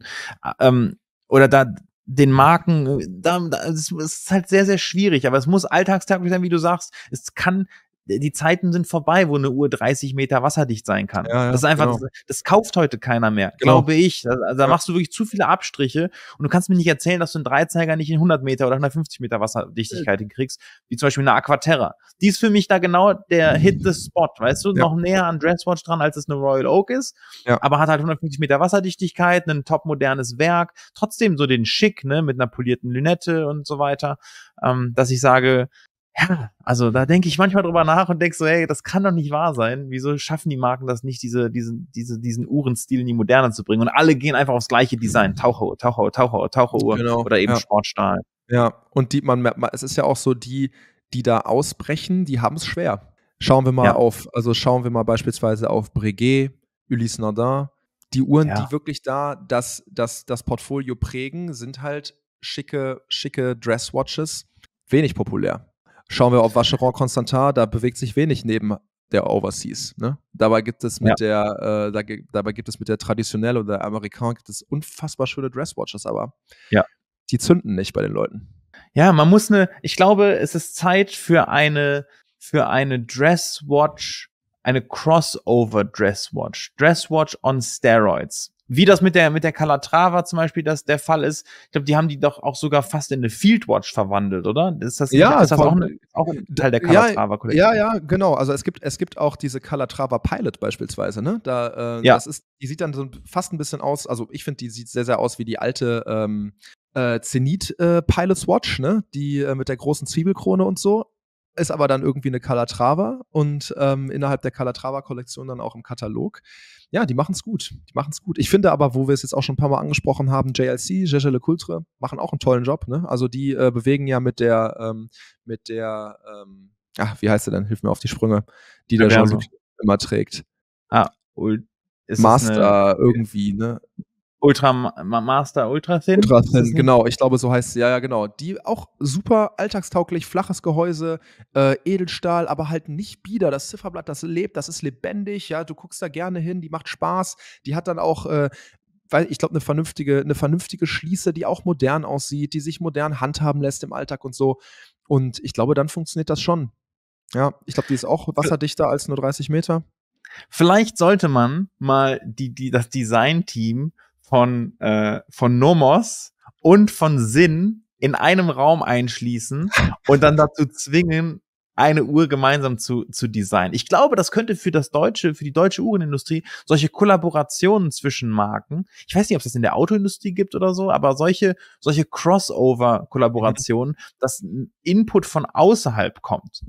Ähm, oder da den Marken, äh, da, da, es ist halt sehr, sehr schwierig, aber es muss alltagstauglich sein, wie du sagst. Es kann die Zeiten sind vorbei, wo eine Uhr 30 Meter wasserdicht sein kann. Ja, ja, das ist einfach, genau. das, das, kauft heute keiner mehr, genau. glaube ich. Da, da ja. machst du wirklich zu viele Abstriche und du kannst mir nicht erzählen, dass du einen Dreizeiger nicht in 100 Meter oder 150 Meter Wasserdichtigkeit äh. hinkriegst, wie zum Beispiel eine Aquaterra. Die ist für mich da genau der mhm. Hit the Spot, weißt du, noch näher an Dresswatch dran, als es eine Royal Oak ist, aber hat halt 150 Meter Wasserdichtigkeit, ein top modernes Werk, trotzdem so den Schick, ne, mit einer polierten Lünette und so weiter, ähm, dass ich sage, ja, also da denke ich manchmal drüber nach und denke so, hey, das kann doch nicht wahr sein. Wieso schaffen die Marken das nicht, diese, diesen, diese, diesen Uhrenstil in die Moderne zu bringen? Und alle gehen einfach aufs gleiche Design. Taucheruhr, Taucheruhr, Taucheruhr, Taucheruhr genau, oder eben ja. Sportstahl. Ja, und die, man, es ist ja auch so, die, die da ausbrechen, die haben es schwer. Schauen wir mal ja. auf, also schauen wir mal beispielsweise auf Breguet, Ulysse Nardin. Die Uhren, ja. die wirklich da das, das, das Portfolio prägen, sind halt schicke, schicke Dresswatches. Wenig populär. Schauen wir auf Vacheron Constantin, da bewegt sich wenig neben der Overseas. Ne? Dabei gibt es mit ja. der, äh, da, dabei gibt es mit der traditionell oder Amerikan gibt es unfassbar schöne Dresswatches, aber ja. die zünden nicht bei den Leuten. Ja, man muss eine, ich glaube, es ist Zeit für eine, für eine Dresswatch, eine Crossover Dresswatch, Dresswatch on Steroids. Wie das mit der, mit der Calatrava zum Beispiel das der Fall ist. Ich glaube, die haben die doch auch sogar fast in eine Fieldwatch verwandelt, oder? Ist das, ja, ist das auch, eine, auch ein Teil der Calatrava-Kollektion? Ja, ja, genau. Also es gibt, es gibt auch diese Calatrava Pilot beispielsweise, ne? Da, äh, ja. das ist, die sieht dann so fast ein bisschen aus, also ich finde, die sieht sehr, sehr aus wie die alte ähm, äh, Zenit äh, Pilots Watch, ne? Die äh, mit der großen Zwiebelkrone und so ist aber dann irgendwie eine Calatrava und ähm, innerhalb der Calatrava-Kollektion dann auch im Katalog. Ja, die machen es gut. Die machen es gut. Ich finde aber, wo wir es jetzt auch schon ein paar Mal angesprochen haben, JLC, Jeje Le Coultre, machen auch einen tollen Job. Ne? Also die äh, bewegen ja mit der, ähm, mit der, ähm, ach, wie heißt sie denn? Hilf mir auf die Sprünge, die der Jean immer trägt. Ah, Master eine, irgendwie, ne? Ultra Master Ultra Thin. Ultra Thin, genau. Ich glaube, so heißt sie. Ja, ja, genau. Die auch super alltagstauglich, flaches Gehäuse, äh, Edelstahl, aber halt nicht bieder. Das Zifferblatt, das lebt, das ist lebendig. Ja, du guckst da gerne hin. Die macht Spaß. Die hat dann auch äh, weil ich glaube, eine vernünftige, eine vernünftige Schließe, die auch modern aussieht, die sich modern handhaben lässt im Alltag und so. Und ich glaube, dann funktioniert das schon. Ja, ich glaube, die ist auch äh, wasserdichter als nur 30 Meter. Vielleicht sollte man mal die, die, das Design-Team von, äh, von Nomos und von Sinn in einem Raum einschließen [LAUGHS] und dann dazu zwingen, eine Uhr gemeinsam zu, zu designen. Ich glaube, das könnte für das deutsche, für die deutsche Uhrenindustrie solche Kollaborationen zwischen Marken, ich weiß nicht, ob es das in der Autoindustrie gibt oder so, aber solche, solche Crossover-Kollaborationen, [LAUGHS] dass Input von außerhalb kommt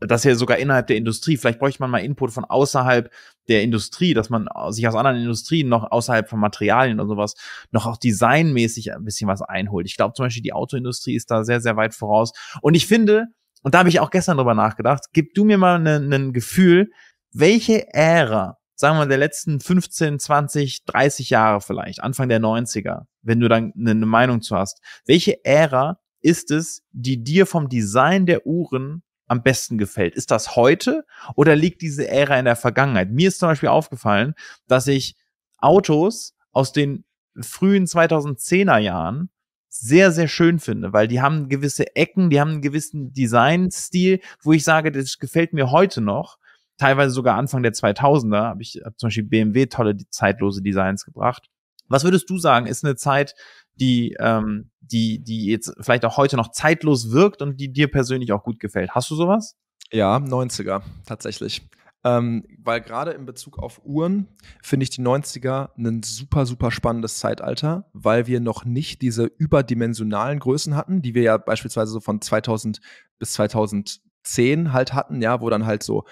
das ja sogar innerhalb der Industrie. Vielleicht bräuchte man mal Input von außerhalb der Industrie, dass man äh, sich aus anderen Industrien noch außerhalb von Materialien oder sowas noch auch designmäßig ein bisschen was einholt. Ich glaube zum Beispiel, die Autoindustrie ist da sehr, sehr weit voraus. Und ich finde, und da habe ich auch gestern drüber nachgedacht, gib du mir mal ein ne, ne Gefühl, welche Ära, sagen wir der letzten 15, 20, 30 Jahre vielleicht, Anfang der 90er, wenn du dann eine ne Meinung zu hast, welche Ära ist es, die dir vom Design der Uhren am besten gefällt? Ist das heute oder liegt diese Ära in der Vergangenheit? Mir ist zum Beispiel aufgefallen, dass ich Autos aus den frühen 2010er Jahren sehr, sehr schön finde, weil die haben gewisse Ecken, die haben einen gewissen Designstil, wo ich sage, das gefällt mir heute noch. Teilweise sogar Anfang der 2000er habe ich hab zum Beispiel BMW tolle zeitlose Designs gebracht. Was würdest du sagen, ist eine Zeit, die, ähm, die, die jetzt vielleicht auch heute noch zeitlos wirkt und die dir persönlich auch gut gefällt. Hast du sowas? Ja, 90er, tatsächlich. Ähm, weil gerade in Bezug auf Uhren finde ich die 90er ein super, super spannendes Zeitalter, weil wir noch nicht diese überdimensionalen Größen hatten, die wir ja beispielsweise so von 2000 bis 2010 halt hatten, ja, wo dann halt so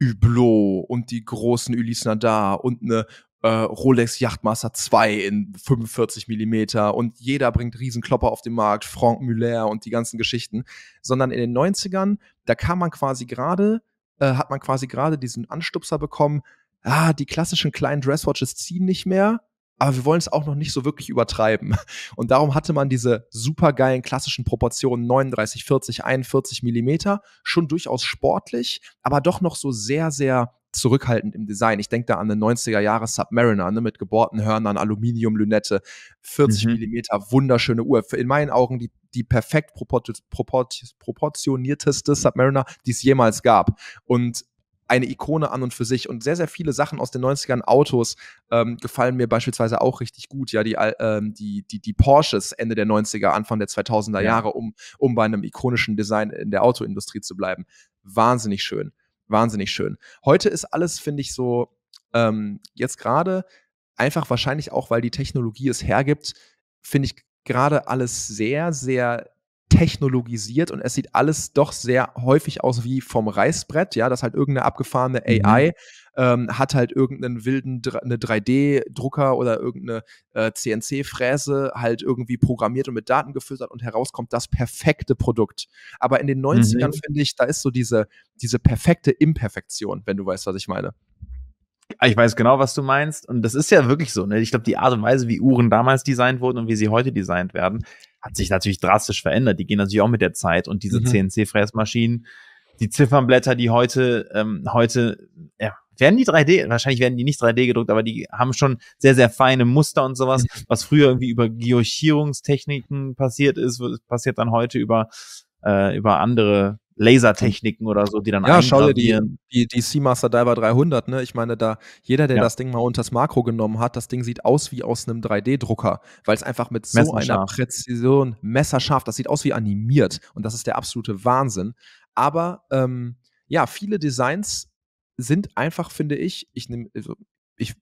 Hublot und die großen Ulysse da und eine äh, Rolex Yachtmaster 2 in 45 Millimeter und jeder bringt Riesenklopper auf den Markt, Frank Müller und die ganzen Geschichten, sondern in den 90ern, da kam man quasi gerade, äh, hat man quasi gerade diesen Anstupser bekommen, ah, die klassischen kleinen Dresswatches ziehen nicht mehr, aber wir wollen es auch noch nicht so wirklich übertreiben. [LAUGHS] Und darum hatte man diese supergeilen klassischen Proportionen 39, 40, 41 Millimeter, schon durchaus sportlich, aber doch noch so sehr, sehr zurückhaltend im Design. Ich denke da an den 90er Jahre Submariner ne, mit gebohrten Hörnern, Aluminiumlünette, 40 mhm. Millimeter, wunderschöne Uhr. In meinen Augen die, die perfekt proport proport proportionierteste Submariner, die es jemals gab. Und eine Ikone an und für sich. Und sehr, sehr viele Sachen aus den 90ern, Autos, ähm, gefallen mir beispielsweise auch richtig gut. Ja, die, ähm, die, die, die Porsches Ende der 90er, Anfang der 2000er Jahre, um, um bei einem ikonischen Design in der Autoindustrie zu bleiben. Wahnsinnig schön wahnsinnig schön. Heute ist alles, finde ich, so ähm, jetzt gerade einfach wahrscheinlich auch, weil die Technologie es hergibt, finde ich gerade alles sehr, sehr technologisiert und es sieht alles doch sehr häufig aus wie vom Reißbrett, ja, dass halt irgendeine abgefahrene mhm. AI ähm, hat halt irgendeinen wilden eine 3D-Drucker oder irgendeine äh, CNC-Fräse halt irgendwie programmiert und mit Daten gefüttert und herauskommt das perfekte Produkt. Aber in den 90ern, mhm. finde ich, da ist so diese, diese perfekte Imperfektion, wenn du weißt, was ich meine. Ah, ich weiß genau, was du meinst. Und das ist ja wirklich so. Ne? Ich glaube, die Art und Weise, wie Uhren damals designt wurden und wie sie heute designt werden, hat sich natürlich drastisch verändert. Die gehen natürlich auch mit der Zeit. Und diese mhm. CNC-Fräsmaschinen, die Ziffernblätter, die heute, ähm, heute ja, werden die 3D, wahrscheinlich werden die nicht 3D gedruckt, aber die haben schon sehr, sehr feine Muster und sowas. Mhm. Was früher irgendwie über Geochierungstechniken passiert ist, passiert dann heute über, äh, über andere Lasertechniken oder so, die dann Ja, schau dir die, die, die Seamaster Diver 300, ne? Ich meine, da jeder, der ja. das Ding mal unters Makro genommen hat, das Ding sieht aus wie aus einem 3D-Drucker, weil es einfach mit so einer Präzision messerscharf, das sieht aus wie animiert und das ist der absolute Wahnsinn. Aber ähm, ja, viele Designs sind einfach, finde ich, ich nehme, also ich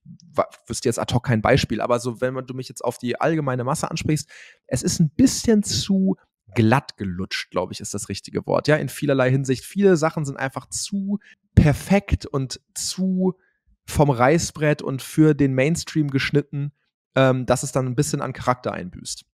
wüsste jetzt ad hoc kein Beispiel, aber so, wenn du mich jetzt auf die allgemeine Masse ansprichst, es ist ein bisschen zu glatt gelutscht, glaube ich, ist das richtige Wort. Ja, in vielerlei Hinsicht. Viele Sachen sind einfach zu perfekt und zu vom Reißbrett und für den Mainstream geschnitten, ähm, dass es dann ein bisschen an Charakter einbüßt.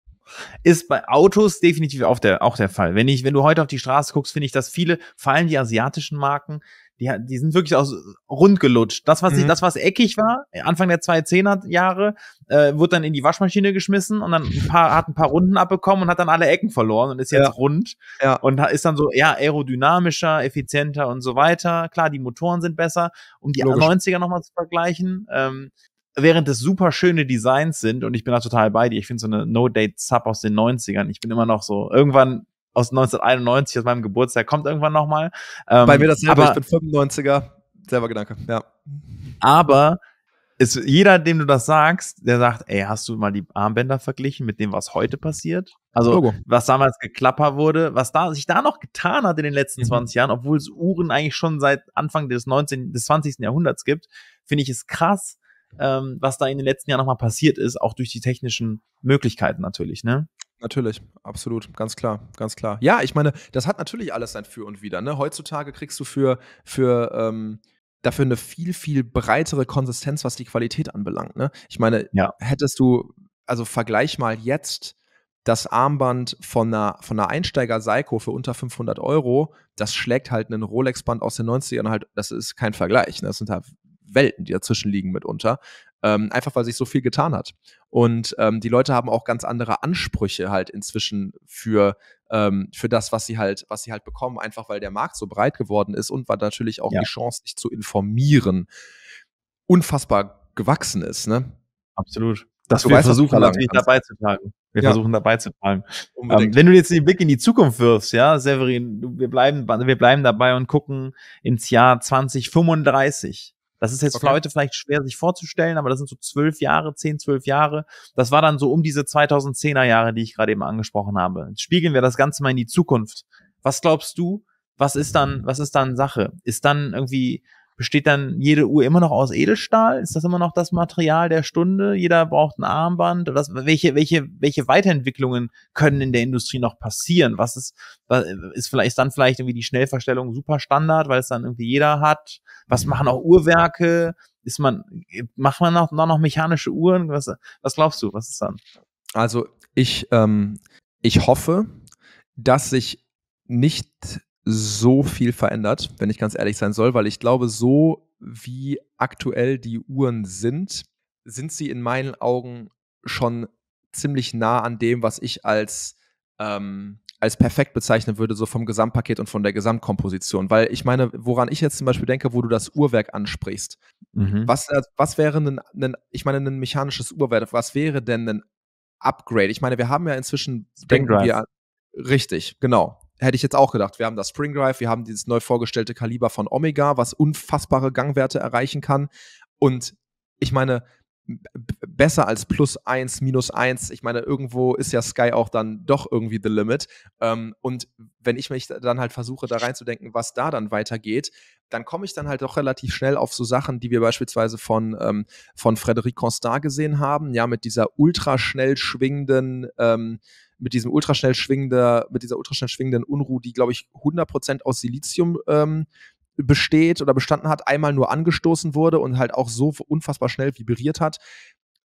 Ist bei Autos definitiv auch der, auch der Fall. Wenn, ich, wenn du heute auf die Straße guckst, finde ich, dass viele, vor allem die asiatischen Marken, die, die sind wirklich aus rund gelutscht. Das, was, mhm. ich, das, was eckig war, Anfang der 2010er Jahre, äh, wurde dann in die Waschmaschine geschmissen und dann ein paar, hat ein paar Runden abbekommen und hat dann alle Ecken verloren und ist jetzt ja. rund. Ja. Und ist dann so, ja, aerodynamischer, effizienter und so weiter. Klar, die Motoren sind besser, um die Logisch. 90er nochmal zu vergleichen. Ähm, während es super schöne Designs sind und ich bin da total bei dir. Ich finde so eine No-Date-Sub aus den 90ern. Ich bin immer noch so, irgendwann aus 1991, aus meinem Geburtstag, kommt irgendwann nochmal. Ähm, Bei mir das selber, ich bin 95er. Selber Gedanke, ja. Aber ist, jeder, dem du das sagst, der sagt, ey, hast du mal die Armbänder verglichen mit dem, was heute passiert? Also, Logo. was damals geklapper wurde, was da, sich da noch getan hat in den letzten mhm. 20 Jahren, obwohl es Uhren eigentlich schon seit Anfang des 19., des 20. Jahrhunderts gibt, finde ich es krass, ähm, was da in den letzten Jahren nochmal passiert ist, auch durch die technischen Möglichkeiten natürlich, ne? Natürlich, absolut, ganz klar, ganz klar. Ja, ich meine, das hat natürlich alles sein Für und Wider. Ne? Heutzutage kriegst du für, für ähm, dafür eine viel, viel breitere Konsistenz, was die Qualität anbelangt. Ne? Ich meine, ja. hättest du, also vergleich mal jetzt das Armband von einer, von einer Einsteiger Seiko für unter 500 Euro, das schlägt halt einen Rolex-Band aus den 90ern halt, das ist kein Vergleich. Ne? Das sind halt Welten, die dazwischen liegen mitunter. Ähm, einfach weil sich so viel getan hat. Und ähm, die Leute haben auch ganz andere Ansprüche halt inzwischen für, ähm, für das, was sie halt, was sie halt bekommen, einfach weil der Markt so breit geworden ist und weil natürlich auch ja. die Chance, sich zu informieren, unfassbar gewachsen ist. Ne? Absolut. Das du wir weißt, versuchen natürlich kannst. dabei zu tragen. Wir ja. versuchen dabei zu tragen. Ähm, wenn du jetzt den Blick in die Zukunft wirfst, ja, Severin, wir bleiben, wir bleiben dabei und gucken ins Jahr 2035. Das ist jetzt okay. für Leute vielleicht schwer sich vorzustellen, aber das sind so zwölf Jahre, zehn, zwölf Jahre. Das war dann so um diese 2010er Jahre, die ich gerade eben angesprochen habe. Jetzt spiegeln wir das Ganze mal in die Zukunft. Was glaubst du? Was ist dann, was ist dann Sache? Ist dann irgendwie Besteht dann jede Uhr immer noch aus Edelstahl? Ist das immer noch das Material der Stunde? Jeder braucht ein Armband? Oder was, welche, welche, welche Weiterentwicklungen können in der Industrie noch passieren? Was ist, was ist vielleicht, ist dann vielleicht irgendwie die Schnellverstellung super Standard, weil es dann irgendwie jeder hat? Was mhm. machen auch Uhrwerke? Ist man, macht man noch, noch mechanische Uhren? Was, was glaubst du? Was ist dann? Also, ich, ähm, ich hoffe, dass sich nicht so viel verändert, wenn ich ganz ehrlich sein soll, weil ich glaube, so wie aktuell die Uhren sind, sind sie in meinen Augen schon ziemlich nah an dem, was ich als, ähm, als perfekt bezeichnen würde, so vom Gesamtpaket und von der Gesamtkomposition. Weil ich meine, woran ich jetzt zum Beispiel denke, wo du das Uhrwerk ansprichst, mhm. was, was wäre denn, denn, ich meine, ein mechanisches Uhrwerk, was wäre denn ein Upgrade? Ich meine, wir haben ja inzwischen, denken wir, richtig, genau, hätte ich jetzt auch gedacht. Wir haben das Spring Drive, wir haben dieses neu vorgestellte Kaliber von Omega, was unfassbare Gangwerte erreichen kann. Und ich meine, besser als plus eins, minus eins. Ich meine, irgendwo ist ja Sky auch dann doch irgendwie the limit. Ähm, und wenn ich mich dann halt versuche, da reinzudenken, was da dann weitergeht, dann komme ich dann halt doch relativ schnell auf so Sachen, die wir beispielsweise von, ähm, von Frederic Constant gesehen haben, ja, mit dieser ultraschnell schwingenden ähm, mit diesem ultraschnell schwingender, mit dieser ultraschnell schwingenden Unruhe, die, glaube ich, 100% aus Silizium ähm, besteht oder bestanden hat, einmal nur angestoßen wurde und halt auch so unfassbar schnell vibriert hat,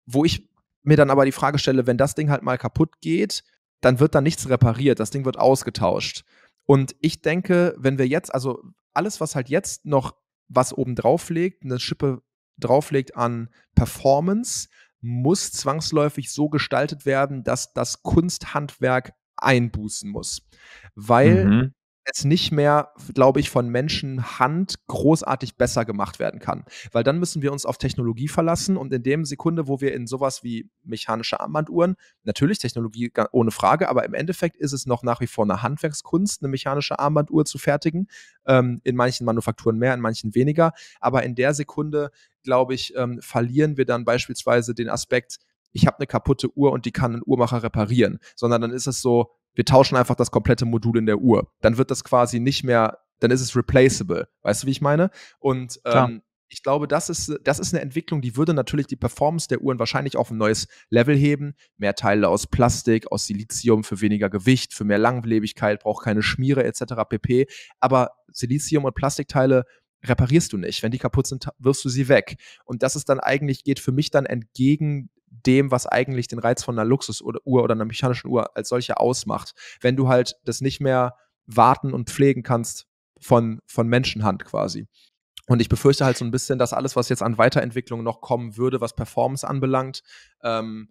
wo ich mir dann aber die Frage stelle, wenn das Ding halt mal kaputt geht, dann wird da nichts repariert, das Ding wird ausgetauscht. Und ich denke, wenn wir jetzt, also alles, was halt jetzt noch was oben drauf legt, eine Schippe drauflegt an Performance, muss zwangsläufig so gestaltet werden, dass das Kunsthandwerk einbußen muss. Weil mhm es nicht mehr, glaube ich, von Menschenhand großartig besser gemacht werden kann. Weil dann müssen wir uns auf Technologie verlassen und in dem Sekunde, wo wir in sowas wie mechanische Armbanduhren, natürlich Technologie ohne Frage, aber im Endeffekt ist es noch nach wie vor eine Handwerkskunst, eine mechanische Armbanduhr zu fertigen. Ähm, in manchen Manufakturen mehr, in manchen weniger. Aber in der Sekunde, glaube ich, ähm, verlieren wir dann beispielsweise den Aspekt, ich habe eine kaputte Uhr und die kann ein Uhrmacher reparieren, sondern dann ist es so, wir tauschen einfach das komplette Modul in der Uhr. Dann wird das quasi nicht mehr, dann ist es replaceable. Weißt du, wie ich meine? Und ähm, ich glaube, das ist, das ist eine Entwicklung, die würde natürlich die Performance der Uhren wahrscheinlich auf ein neues Level heben. Mehr Teile aus Plastik, aus Silizium für weniger Gewicht, für mehr Langlebigkeit, braucht keine Schmiere etc. pp. Aber Silizium und Plastikteile reparierst du nicht. Wenn die kaputt sind, wirfst du sie weg. Und das ist dann eigentlich, geht für mich dann entgegen dem, was eigentlich den Reiz von einer Luxusuhr oder einer mechanischen Uhr als solche ausmacht. Wenn du halt das nicht mehr warten und pflegen kannst von, von Menschenhand quasi. Und ich befürchte halt so ein bisschen, dass alles, was jetzt an Weiterentwicklung noch kommen würde, was Performance anbelangt, ähm,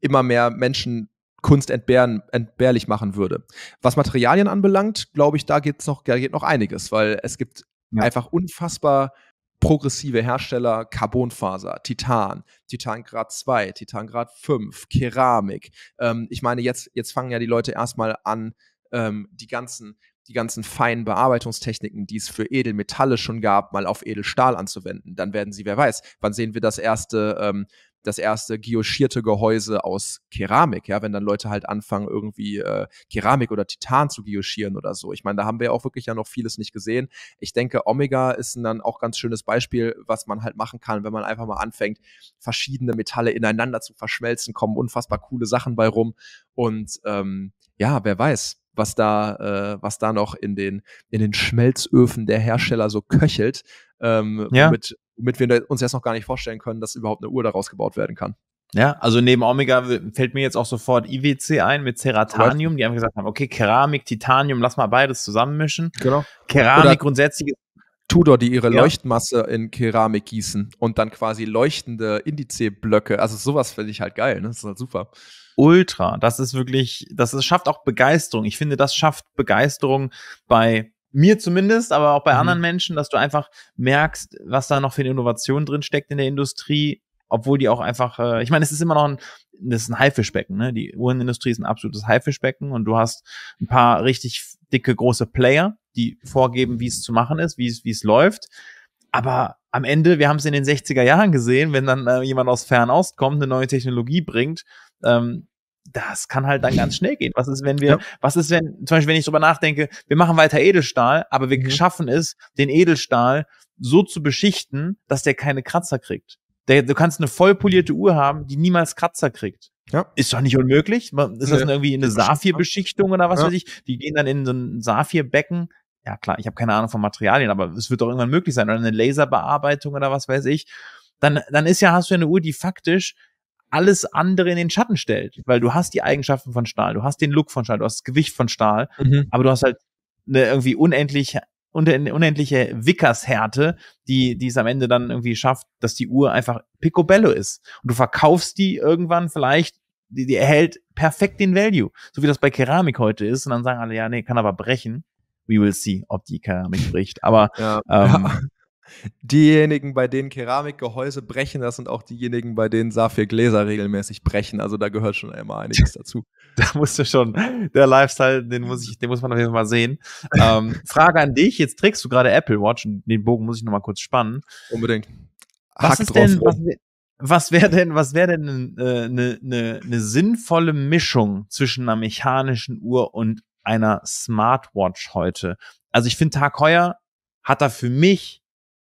immer mehr Menschen Kunst entbehren, entbehrlich machen würde. Was Materialien anbelangt, glaube ich, da, geht's noch, da geht noch einiges, weil es gibt ja. einfach unfassbar progressive Hersteller Carbonfaser, Titan, Titangrad 2, Titangrad 5, Keramik. Ähm, ich meine, jetzt, jetzt fangen ja die Leute erstmal an, ähm, die ganzen die ganzen feinen Bearbeitungstechniken, die es für Edelmetalle schon gab, mal auf Edelstahl anzuwenden. Dann werden sie, wer weiß, wann sehen wir das erste ähm, das erste guillochierte Gehäuse aus Keramik, ja, wenn dann Leute halt anfangen, irgendwie äh, Keramik oder Titan zu guillochieren oder so. Ich meine, da haben wir ja auch wirklich ja noch vieles nicht gesehen. Ich denke, Omega ist dann auch ganz schönes Beispiel, was man halt machen kann, wenn man einfach mal anfängt, verschiedene Metalle ineinander zu verschmelzen, kommen unfassbar coole Sachen bei rum. Und ähm, ja, wer weiß, was da, äh, was da noch in den, in den Schmelzöfen der Hersteller so köchelt, ähm, ja. womit womit wir uns jetzt noch gar nicht vorstellen können, dass überhaupt eine Uhr daraus gebaut werden kann. Ja, also neben Omega fällt mir jetzt auch sofort IWC ein mit Ceratanium, die haben gesagt haben, okay, Keramik, Titanium, lass mal beides zusammenmischen. Genau. Keramik Oder grundsätzlich Tudor, die ihre ja. Leuchtmasse in Keramik gießen und dann quasi leuchtende Indice-Blöcke. Also sowas finde ich halt geil, ne? Das ist halt super. Ultra, das ist wirklich, das ist, schafft auch Begeisterung. Ich finde, das schafft Begeisterung bei mir zumindest, aber auch bei mhm. anderen Menschen, dass du einfach merkst, was da noch für eine Innovation drin steckt in der Industrie, obwohl die auch einfach, äh, ich meine, es ist immer noch ein, das ist ein Haifischbecken, ne? Die Uhrenindustrie ist ein absolutes Haifischbecken und du hast ein paar richtig dicke, große Player, die vorgeben, wie es zu machen ist, wie es, wie es läuft. Aber am Ende, wir haben es in den 60er Jahren gesehen, wenn dann äh, jemand aus Fernost kommt, eine neue Technologie bringt, ähm, das kann halt dann ganz schnell gehen. Was ist, wenn wir, ja. was ist, wenn, zum Beispiel, wenn ich drüber nachdenke, wir machen weiter Edelstahl, aber wir mhm. schaffen es, den Edelstahl so zu beschichten, dass der keine Kratzer kriegt. Der, du kannst eine vollpolierte Uhr haben, die niemals Kratzer kriegt. Ja. Ist doch nicht unmöglich. Ist das nee. irgendwie eine Saphir-Beschichtung oder was ja. weiß ich? Die gehen dann in so ein Saphir-Becken. Ja, klar, ich habe keine Ahnung von Materialien, aber es wird doch irgendwann möglich sein. Oder eine Laserbearbeitung oder was weiß ich. Dann, dann ist ja, hast du ja eine Uhr, die faktisch alles andere in den Schatten stellt, weil du hast die Eigenschaften von Stahl, du hast den Look von Stahl, du hast das Gewicht von Stahl, mhm. aber du hast halt eine irgendwie unendlich unendliche Wickershärte, die, die es am Ende dann irgendwie schafft, dass die Uhr einfach picobello ist. Und du verkaufst die irgendwann vielleicht, die, die erhält perfekt den Value. So wie das bei Keramik heute ist. Und dann sagen alle, ja, nee, kann aber brechen. We will see, ob die Keramik [LAUGHS] bricht. Aber ja. Ähm, diejenigen, bei denen Keramikgehäuse brechen, das sind auch diejenigen, bei denen Saphir-Gläser regelmäßig brechen. Also da gehört schon immer einiges dazu. [LAUGHS] da musst du schon, der Lifestyle, den muss ich, den muss man auf jeden Fall mal sehen. Ähm, Frage an dich, jetzt trägst du gerade Apple Watch und den Bogen muss ich nochmal kurz spannen. Unbedingt. Was Hack ist denn, drauf. was, was wäre denn, was wäre denn eine äh, ne, ne, ne sinnvolle Mischung zwischen einer mechanischen Uhr und einer Smartwatch heute? Also ich finde, Tag Heuer hat da für mich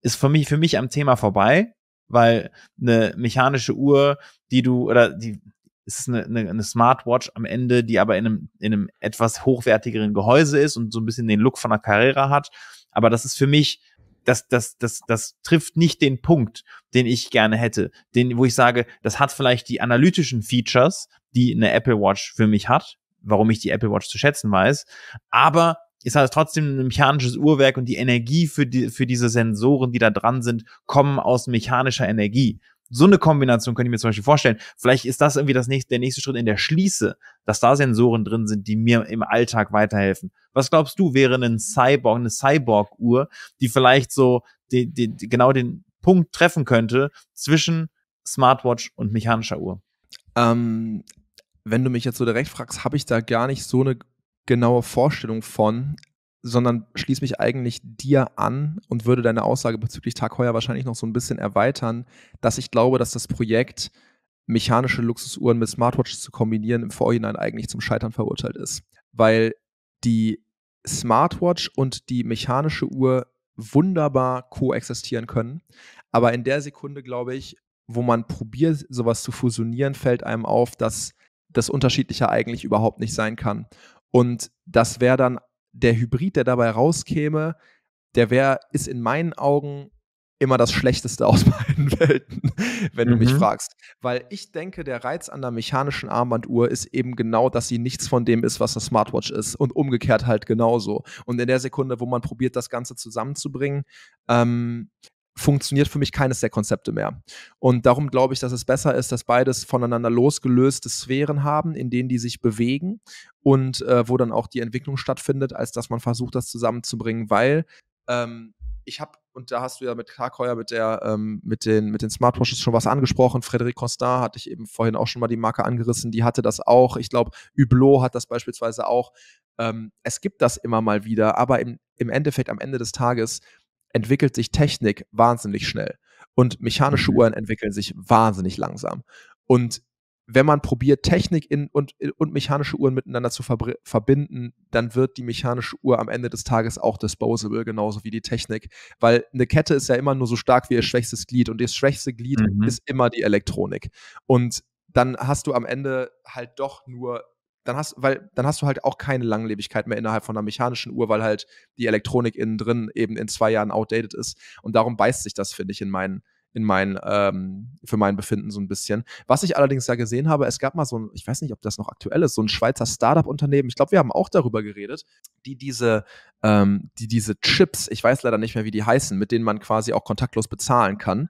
ist für mich, für mich am Thema vorbei, weil eine mechanische Uhr, die du, oder die, ist eine, eine, eine Smartwatch am Ende, die aber in einem, in einem etwas hochwertigeren Gehäuse ist und so ein bisschen den Look von einer Carrera hat. Aber das ist für mich, das, das, das, das trifft nicht den Punkt, den ich gerne hätte. Den, wo ich sage, das hat vielleicht die analytischen Features, die eine Apple Watch für mich hat, warum ich die Apple Watch zu schätzen weiß. Aber ist halt trotzdem ein mechanisches Uhrwerk und die Energie für, die, für diese Sensoren, die da dran sind, kommen aus mechanischer Energie. So eine Kombination könnte ich mir zum Beispiel vorstellen. Vielleicht ist das irgendwie das nächste, der nächste Schritt in der Schließe, dass da Sensoren drin sind, die mir im Alltag weiterhelfen. Was glaubst du, wäre ein Cyborg, eine Cyborg-Uhr, die vielleicht so die, die, genau den Punkt treffen könnte zwischen Smartwatch und mechanischer Uhr? Ähm, wenn du mich jetzt so direkt fragst, habe ich da gar nicht so eine genaue Vorstellung von, sondern schließe mich eigentlich dir an und würde deine Aussage bezüglich Tag Heuer wahrscheinlich noch so ein bisschen erweitern, dass ich glaube, dass das Projekt mechanische Luxusuhren mit Smartwatches zu kombinieren im Vorhinein eigentlich zum Scheitern verurteilt ist, weil die Smartwatch und die mechanische Uhr wunderbar koexistieren können, aber in der Sekunde, glaube ich, wo man probiert, sowas zu fusionieren, fällt einem auf, dass das Unterschiedliche eigentlich überhaupt nicht sein kann. Und das wäre dann der Hybrid, der dabei rauskäme, der wäre, ist in meinen Augen immer das Schlechteste [LAUGHS] aus beiden Welten, wenn mhm. du mich mhm. fragst. Weil ich denke, der Reiz an der mechanischen Armbanduhr ist eben genau, dass sie nichts von dem ist, was eine Smartwatch ist. Und umgekehrt halt genauso. Und in der Sekunde, wo man probiert, das Ganze zusammenzubringen, ähm, funktioniert für mich keines der Konzepte mehr. Und darum glaube ich, dass es besser ist, dass beides voneinander losgelöste Sphären haben, in denen die sich bewegen und äh, wo dann auch die Entwicklung stattfindet, als dass man versucht, das zusammenzubringen, weil ähm, ich habe, und da hast du ja mit Karkheuer, mit, der, ähm, mit, den, mit den Smartwatches schon was angesprochen. Frederic Constant hatte ich eben vorhin auch schon mal die Marke angerissen, die hatte das auch. Ich glaube, Hublot hat das beispielsweise auch. Ähm, es gibt das immer mal wieder, aber im, im Endeffekt, am Ende des Tages, entwickelt sich Technik wahnsinnig schnell und mechanische mhm. Uhren entwickeln sich wahnsinnig langsam. Und wenn man probiert, Technik in, und, äh, und mechanische Uhren miteinander zu verbinden, dann wird die mechanische Uhr am Ende des Tages auch disposable, genauso wie die Technik. Weil eine Kette ist ja immer nur so stark wie ihr schwächstes Glied und das schwächste Glied mhm. ist immer die Elektronik. Und dann hast du am Ende halt doch nur dann hast, weil, dann hast du halt auch keine Langlebigkeit mehr innerhalb von einer mechanischen Uhr, weil halt die Elektronik innen drin eben in zwei Jahren outdated ist. Und darum beißt sich das, finde ich, in meinen, in mein, ähm, für mein Befinden so ein bisschen. Was ich allerdings ja gesehen habe, es gab mal so ein, ich weiß nicht, ob das noch aktuell ist, so ein Schweizer Startup-Unternehmen, ich glaube, wir haben auch darüber geredet, die diese, ähm, die diese Chips, ich weiß leider nicht mehr, wie die heißen, mit denen man quasi auch kontaktlos bezahlen kann.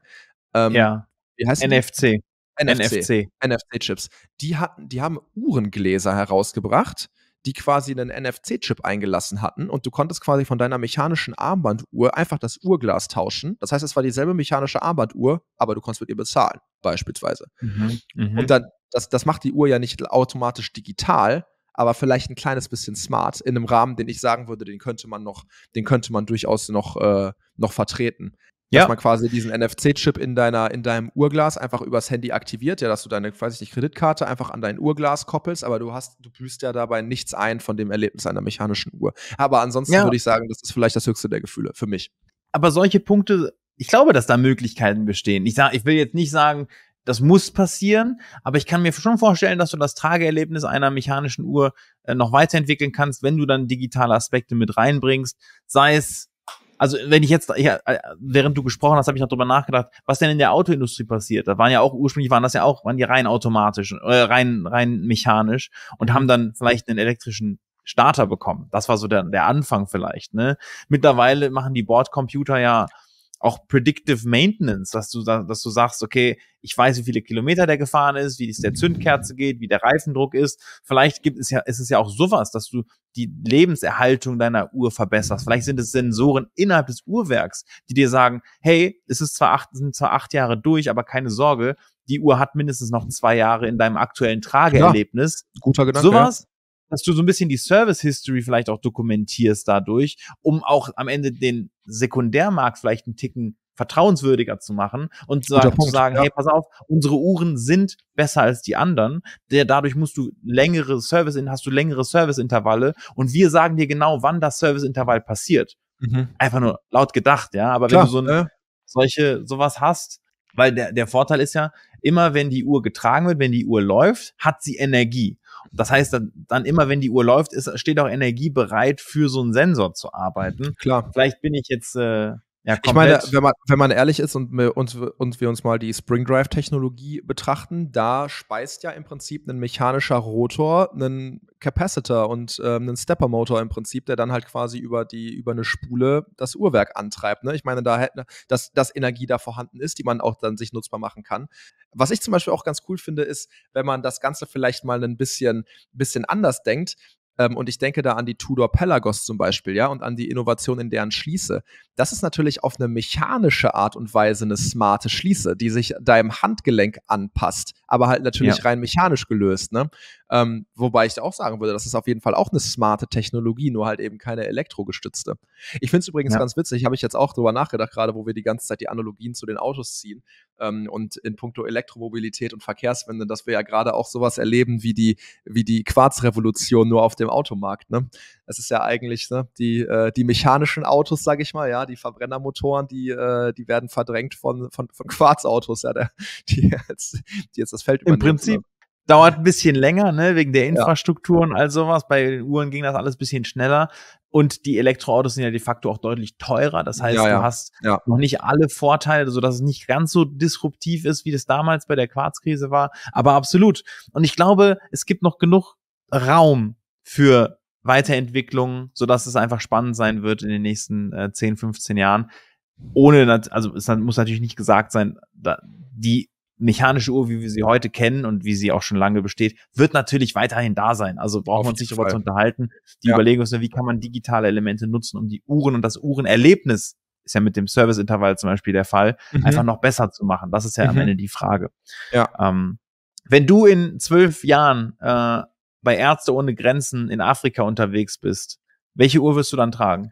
Ähm, ja. Wie heißt NFC. Die? NFC. NFC-Chips. Die, hatten, die haben Uhrengläser herausgebracht, die quasi einen NFC-Chip eingelassen hatten und du konntest quasi von deiner mechanischen Armbanduhr einfach das Uhrglas tauschen. Das heißt, es war dieselbe mechanische Armbanduhr, aber du konntest mit ihr bezahlen, beispielsweise. Mhm, mhm, Und dann, das, das macht die Uhr ja nicht automatisch digital, aber vielleicht ein kleines bisschen smart in einem Rahmen, den ich sagen würde, den könnte man noch, den könnte man durchaus noch, äh, noch vertreten. Ja. Dass man quasi diesen NFC-Chip in, deiner, in deinem Uhrglas einfach übers Handy aktiviert, ja, dass du deine, weiß ich nicht, Kreditkarte einfach an dein Uhrglas koppelst, aber du hast, du büßt ja dabei nichts ein von dem Erlebnis einer mechanischen Uhr. Aber ansonsten ja. würde ich sagen, das ist vielleicht das höchste der Gefühle für mich. Aber solche Punkte, ich glaube, dass da Möglichkeiten bestehen. Ich sag, ich will jetzt nicht sagen, das muss passieren, aber ich kann mir schon vorstellen, dass du das Trageerlebnis einer mechanischen Uhr äh, noch weiterentwickeln kannst, wenn du dann digitale Aspekte mit reinbringst, sei es also wenn ich jetzt, ich, äh, während du gesprochen hast, habe ich noch drüber nachgedacht, was denn in der Autoindustrie passiert. Da waren ja auch ursprünglich waren das ja auch, waren die rein automatisch, äh, rein rein mechanisch und haben mhm. dann vielleicht einen elektrischen Starter bekommen. Das war so der, der Anfang vielleicht. Ne? Mittlerweile machen die Bordcomputer ja auch Predictive Maintenance, dass du, dass du sagst, okay, ich weiß, wie viele Kilometer der gefahren ist, wie es der Zündkerze geht, wie der Reifendruck ist. Vielleicht gibt es ja, ist es ja auch sowas, dass du die Lebenserhaltung deiner Uhr verbesserst. Vielleicht sind es Sensoren innerhalb des Uhrwerks, die dir sagen, hey, es ist zwar acht, sind zwar acht Jahre durch, aber keine Sorge, die Uhr hat mindestens noch zwei Jahre in deinem aktuellen Trageerlebnis. Ja, guter Gedanke. Sowas, dass du so ein bisschen die Service History vielleicht auch dokumentierst dadurch, um auch am Ende den Sekundärmarkt vielleicht einen Ticken vertrauenswürdiger zu machen und zu, Punkt, zu sagen, ja. hey, pass auf, unsere Uhren sind besser als die anderen. Der, dadurch musst du längere Service, hast du längere Serviceintervalle und wir sagen dir genau, wann das Serviceintervall passiert. Mhm. Einfach nur laut gedacht, ja. Aber Klar, wenn du so eine, solche, sowas hast, weil der, der Vorteil ist ja, immer wenn die Uhr getragen wird, wenn die Uhr läuft, hat sie Energie. Das heißt, dann, dann immer, wenn die Uhr läuft, ist, steht auch Energie bereit, für so einen Sensor zu arbeiten. Klar. Vielleicht bin ich jetzt. Äh, ja, ich meine, wenn man, wenn man ehrlich ist und wir uns, und wir uns mal die Spring Drive Technologie betrachten, da speist ja im Prinzip ein mechanischer Rotor einen Capacitor und ähm, einen Steppermotor im Prinzip, der dann halt quasi über die über eine Spule das Uhrwerk antreibt. Ne? Ich meine, da dass, dass Energie da vorhanden ist, die man auch dann sich nutzbar machen kann. Was ich zum Beispiel auch ganz cool finde, ist, wenn man das Ganze vielleicht mal ein bisschen, bisschen anders denkt, ähm, und ich denke da an die Tudor Pelagos zum Beispiel, ja, und an die Innovation in deren Schließe. Das ist natürlich auf eine mechanische Art und Weise eine smarte Schließe, die sich deinem Handgelenk anpasst, aber halt natürlich ja. rein mechanisch gelöst. Ne? Ähm, wobei ich auch sagen würde, das ist auf jeden Fall auch eine smarte Technologie, nur halt eben keine elektrogestützte. Ich finde es übrigens ja. ganz witzig, habe ich jetzt auch drüber nachgedacht, gerade wo wir die ganze Zeit die Analogien zu den Autos ziehen ähm, und in puncto Elektromobilität und Verkehrswende, dass wir ja gerade auch sowas erleben wie die, wie die Quarzrevolution nur auf dem Automarkt. Ne? Es ist ja eigentlich ne, die, äh, die mechanischen Autos, sage ich mal, ja, die Verbrennermotoren, die, äh, die werden verdrängt von, von, von Quarzautos, ja, der, [LAUGHS] die, jetzt, die jetzt das Feld übernehmen. Im Prinzip, dauert ein bisschen länger, ne, wegen der Infrastruktur ja. und all sowas. Bei den Uhren ging das alles ein bisschen schneller. Und die Elektroautos sind ja de facto auch deutlich teurer. Das heißt, ja, ja. du hast ja. noch nicht alle Vorteile, sodass es nicht ganz so disruptiv ist, wie das damals bei der Quarzkrise war. Aber absolut. Und ich glaube, es gibt noch genug Raum für Weiterentwicklung, sodass es einfach spannend sein wird in den nächsten äh, 10, 15 Jahren. Ohne, also es muss natürlich nicht gesagt sein, da, die mechanische Uhr, wie wir sie heute kennen und wie sie auch schon lange besteht, wird natürlich weiterhin da sein. Also brauchen wir uns nicht darüber zu unterhalten. Die ja. Überlegung ist, wie kann man digitale Elemente nutzen, um die Uhren und das Uhrenerlebnis, ist ja mit dem Serviceintervall zum Beispiel der Fall, mhm. einfach noch besser zu machen. Das ist ja mhm. am Ende die Frage. Ja. Ähm, wenn du in zwölf Jahren äh, bei Ärzte ohne Grenzen in Afrika unterwegs bist, welche Uhr wirst du dann tragen?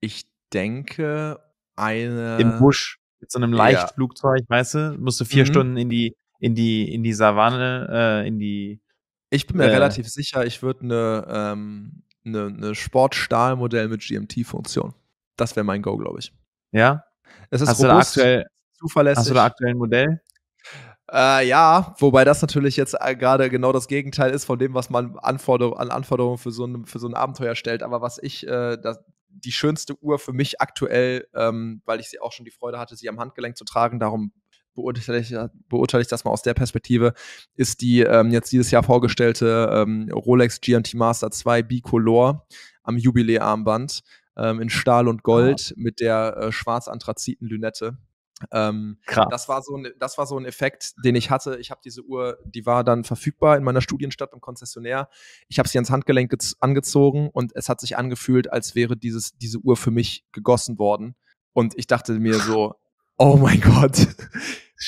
Ich denke eine. Im Busch mit so einem Leichtflugzeug, ja. weißt du, musst du vier mhm. Stunden in die, in die, in die Savanne, äh, in die. Ich bin mir äh, relativ sicher, ich würde eine, ähm, eine, eine Sportstahlmodell mit GMT-Funktion. Das wäre mein Go, glaube ich. Ja? Es ist hast robust, du da aktuell, zuverlässig. Hast du da aktuell ein Modell? Äh, ja, wobei das natürlich jetzt äh, gerade genau das Gegenteil ist von dem, was man Anforder an Anforderungen für so, ein, für so ein Abenteuer stellt. Aber was ich, äh, das, die schönste Uhr für mich aktuell, ähm, weil ich sie auch schon die Freude hatte, sie am Handgelenk zu tragen. Darum beurteile ich, beurteile ich das mal aus der Perspektive, ist die ähm, jetzt dieses Jahr vorgestellte ähm, Rolex GMT Master 2 Bicolor am Jubiläarmband ähm, in Stahl und ah. Gold ja. mit der äh, schwarz-anthraziten Lünette. Ähm, das, war so ein, das war so ein Effekt, den ich hatte. Ich habe diese Uhr, die war dann verfügbar in meiner Studienstadt im Konzessionär. Ich habe sie ans Handgelenk angezogen und es hat sich angefühlt, als wäre dieses, diese Uhr für mich gegossen worden. Und ich dachte mir so, [LAUGHS] oh mein Gott. [LAUGHS]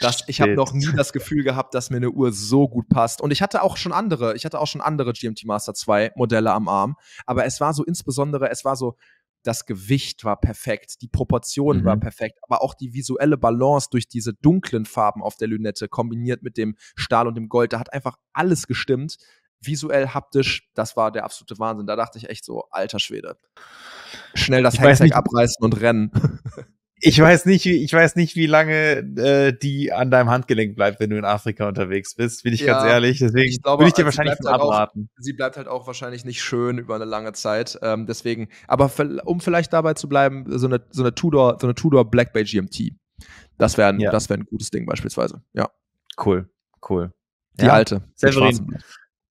Das, ich habe noch nie das Gefühl gehabt, dass mir eine Uhr so gut passt. Und ich hatte auch schon andere, ich hatte auch schon andere GMT Master 2 Modelle am Arm. Aber es war so insbesondere, es war so das Gewicht war perfekt, die Proportion mhm. war perfekt, aber auch die visuelle Balance durch diese dunklen Farben auf der Lünette kombiniert mit dem Stahl und dem Gold, da hat einfach alles gestimmt. Visuell, haptisch, das war der absolute Wahnsinn. Da dachte ich echt so, alter Schwede. Schnell das ich abreißen und rennen. [LAUGHS] ich weiß nicht, ich weiß nicht, wie lange äh, die an deinem Handgelenk bleibt, wenn du in Afrika unterwegs bist, bin ich ja, ganz ehrlich. Deswegen würde ich dir wahrscheinlich halt abraten. Auch, sie bleibt halt auch wahrscheinlich nicht schön über eine lange Zeit. Ähm, deswegen, aber um vielleicht dabei zu bleiben, so eine, so eine Tudor, so eine Tudor Black Bay GMT. Das wäre ein, ja. Das wär ein gutes Ding beispielsweise. Ja. Cool, cool. Die ja. alte. Severin,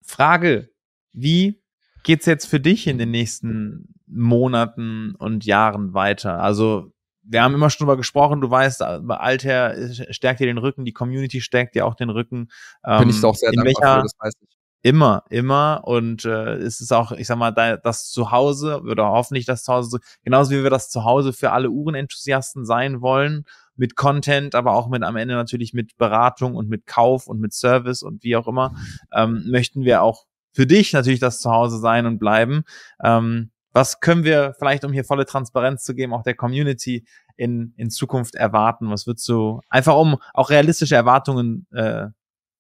Frage: Wie geht's jetzt für dich in den nächsten Monaten und Jahren weiter? Also wir haben immer schon darüber gesprochen, du weißt, äh, Alter äh, stärkt dir den Rücken, die Community stärkt dir auch den Rücken. Bin ähm, ich auch sehr dankbar für, das weiß ich. Immer, immer. Und äh, es ist auch, ich sag mal, das Zuhause, oder hoffentlich das Zuhause, genauso wie wir das Zuhause für alle Uhrenenthusiasten sein wollen, mit Content, aber auch mit am Ende natürlich mit Beratung und mit Kauf und mit Service und wie auch immer, ähm, möchten wir auch für dich natürlich das Zuhause sein und bleiben. Ähm, was können wir vielleicht, um hier volle Transparenz zu geben, auch der Community in, in Zukunft erwarten? Was würdest du, einfach um auch realistische Erwartungen äh,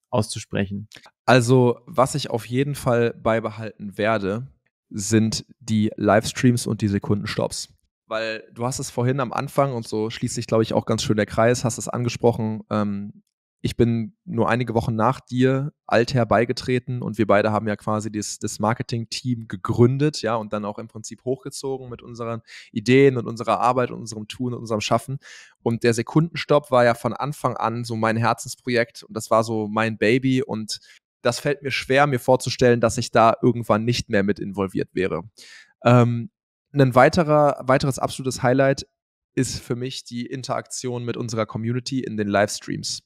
auszusprechen? Also, was ich auf jeden Fall beibehalten werde, sind die Livestreams und die Sekundenstops. Weil du hast es vorhin am Anfang und so schließt sich, glaube ich, auch ganz schön der Kreis, hast es angesprochen, ähm, ich bin nur einige Wochen nach dir Alther beigetreten und wir beide haben ja quasi das, das Marketing-Team gegründet, ja, und dann auch im Prinzip hochgezogen mit unseren Ideen und unserer Arbeit und unserem Tun und unserem Schaffen. Und der Sekundenstopp war ja von Anfang an so mein Herzensprojekt und das war so mein Baby und das fällt mir schwer, mir vorzustellen, dass ich da irgendwann nicht mehr mit involviert wäre. Ähm, ein weiterer, weiteres absolutes Highlight ist für mich die Interaktion mit unserer Community in den Livestreams.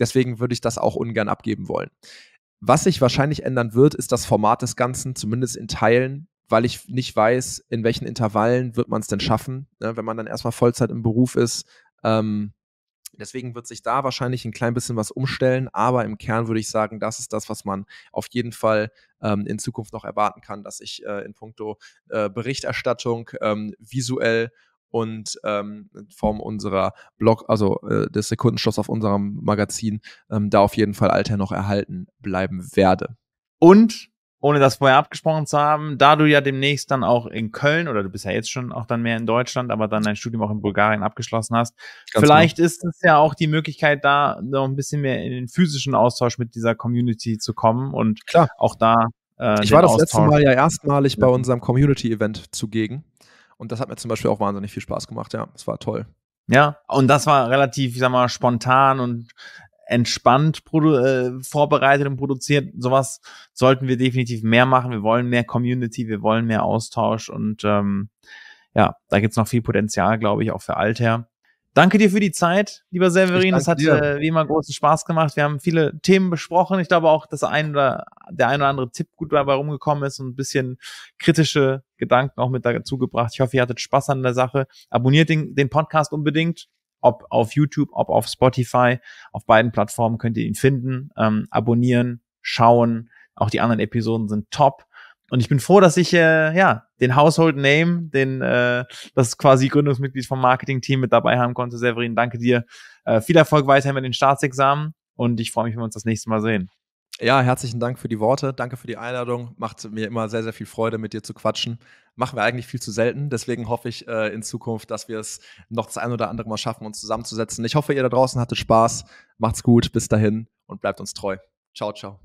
Deswegen würde ich das auch ungern abgeben wollen. Was sich wahrscheinlich ändern wird, ist das Format des Ganzen, zumindest in Teilen, weil ich nicht weiß, in welchen Intervallen wird man es denn schaffen, ne, wenn man dann erstmal Vollzeit im Beruf ist. Ähm, deswegen wird sich da wahrscheinlich ein klein bisschen was umstellen, aber im Kern würde ich sagen, das ist das, was man auf jeden Fall ähm, in Zukunft noch erwarten kann, dass ich äh, in puncto äh, Berichterstattung ähm, visuell und ähm, in Form unserer Blog, also äh, des Sekundenschluss auf unserem Magazin, ähm, da auf jeden Fall Alter noch erhalten bleiben werde. Und ohne das vorher abgesprochen zu haben, da du ja demnächst dann auch in Köln oder du bist ja jetzt schon auch dann mehr in Deutschland, aber dann dein Studium auch in Bulgarien abgeschlossen hast, Ganz genau. vielleicht gut. ist es ja auch die Möglichkeit, da noch ein bisschen mehr in den physischen Austausch mit dieser Community zu kommen und Klar. auch da. Äh, ich war das Austausch letzte Mal ja erstmalig bei unserem Community-Event zugegen. Und das hat mir zum Beispiel auch wahnsinnig viel Spaß gemacht, ja. Es war toll. Ja, und das war relativ, ich sag mal, spontan und entspannt äh, vorbereitet und produziert. Sowas sollten wir definitiv mehr machen. Wir wollen mehr Community, wir wollen mehr Austausch und ähm, ja, da gibt's noch viel Potenzial, glaube ich, auch für Alther. Danke dir für die Zeit, lieber Severin. Das hat äh, wie immer großen Spaß gemacht. Wir haben viele Themen besprochen. Ich glaube auch, dass ein oder der ein oder andere Tipp gut dabei rumgekommen ist und ein bisschen kritische Gedanken auch mit dazu gebracht. Ich hoffe, ihr hattet Spaß an der Sache. Abonniert den, den Podcast unbedingt ob auf YouTube, ob auf Spotify. Auf beiden Plattformen könnt ihr ihn finden, ähm, abonnieren, schauen. Auch die anderen Episoden sind top. Und ich bin froh, dass ich äh, ja den Household Name, den äh, das quasi Gründungsmitglied vom Marketing-Team mit dabei haben konnte. Severin, danke dir. Äh, viel Erfolg weiterhin mit den Staatsexamen und ich freue mich, wenn wir uns das nächste Mal sehen. Ja, herzlichen Dank für die Worte. Danke für die Einladung. Macht mir immer sehr, sehr viel Freude, mit dir zu quatschen. Machen wir eigentlich viel zu selten. Deswegen hoffe ich äh, in Zukunft, dass wir es noch das ein oder andere Mal schaffen, uns zusammenzusetzen. Ich hoffe, ihr da draußen hattet Spaß. Macht's gut. Bis dahin und bleibt uns treu. Ciao, ciao.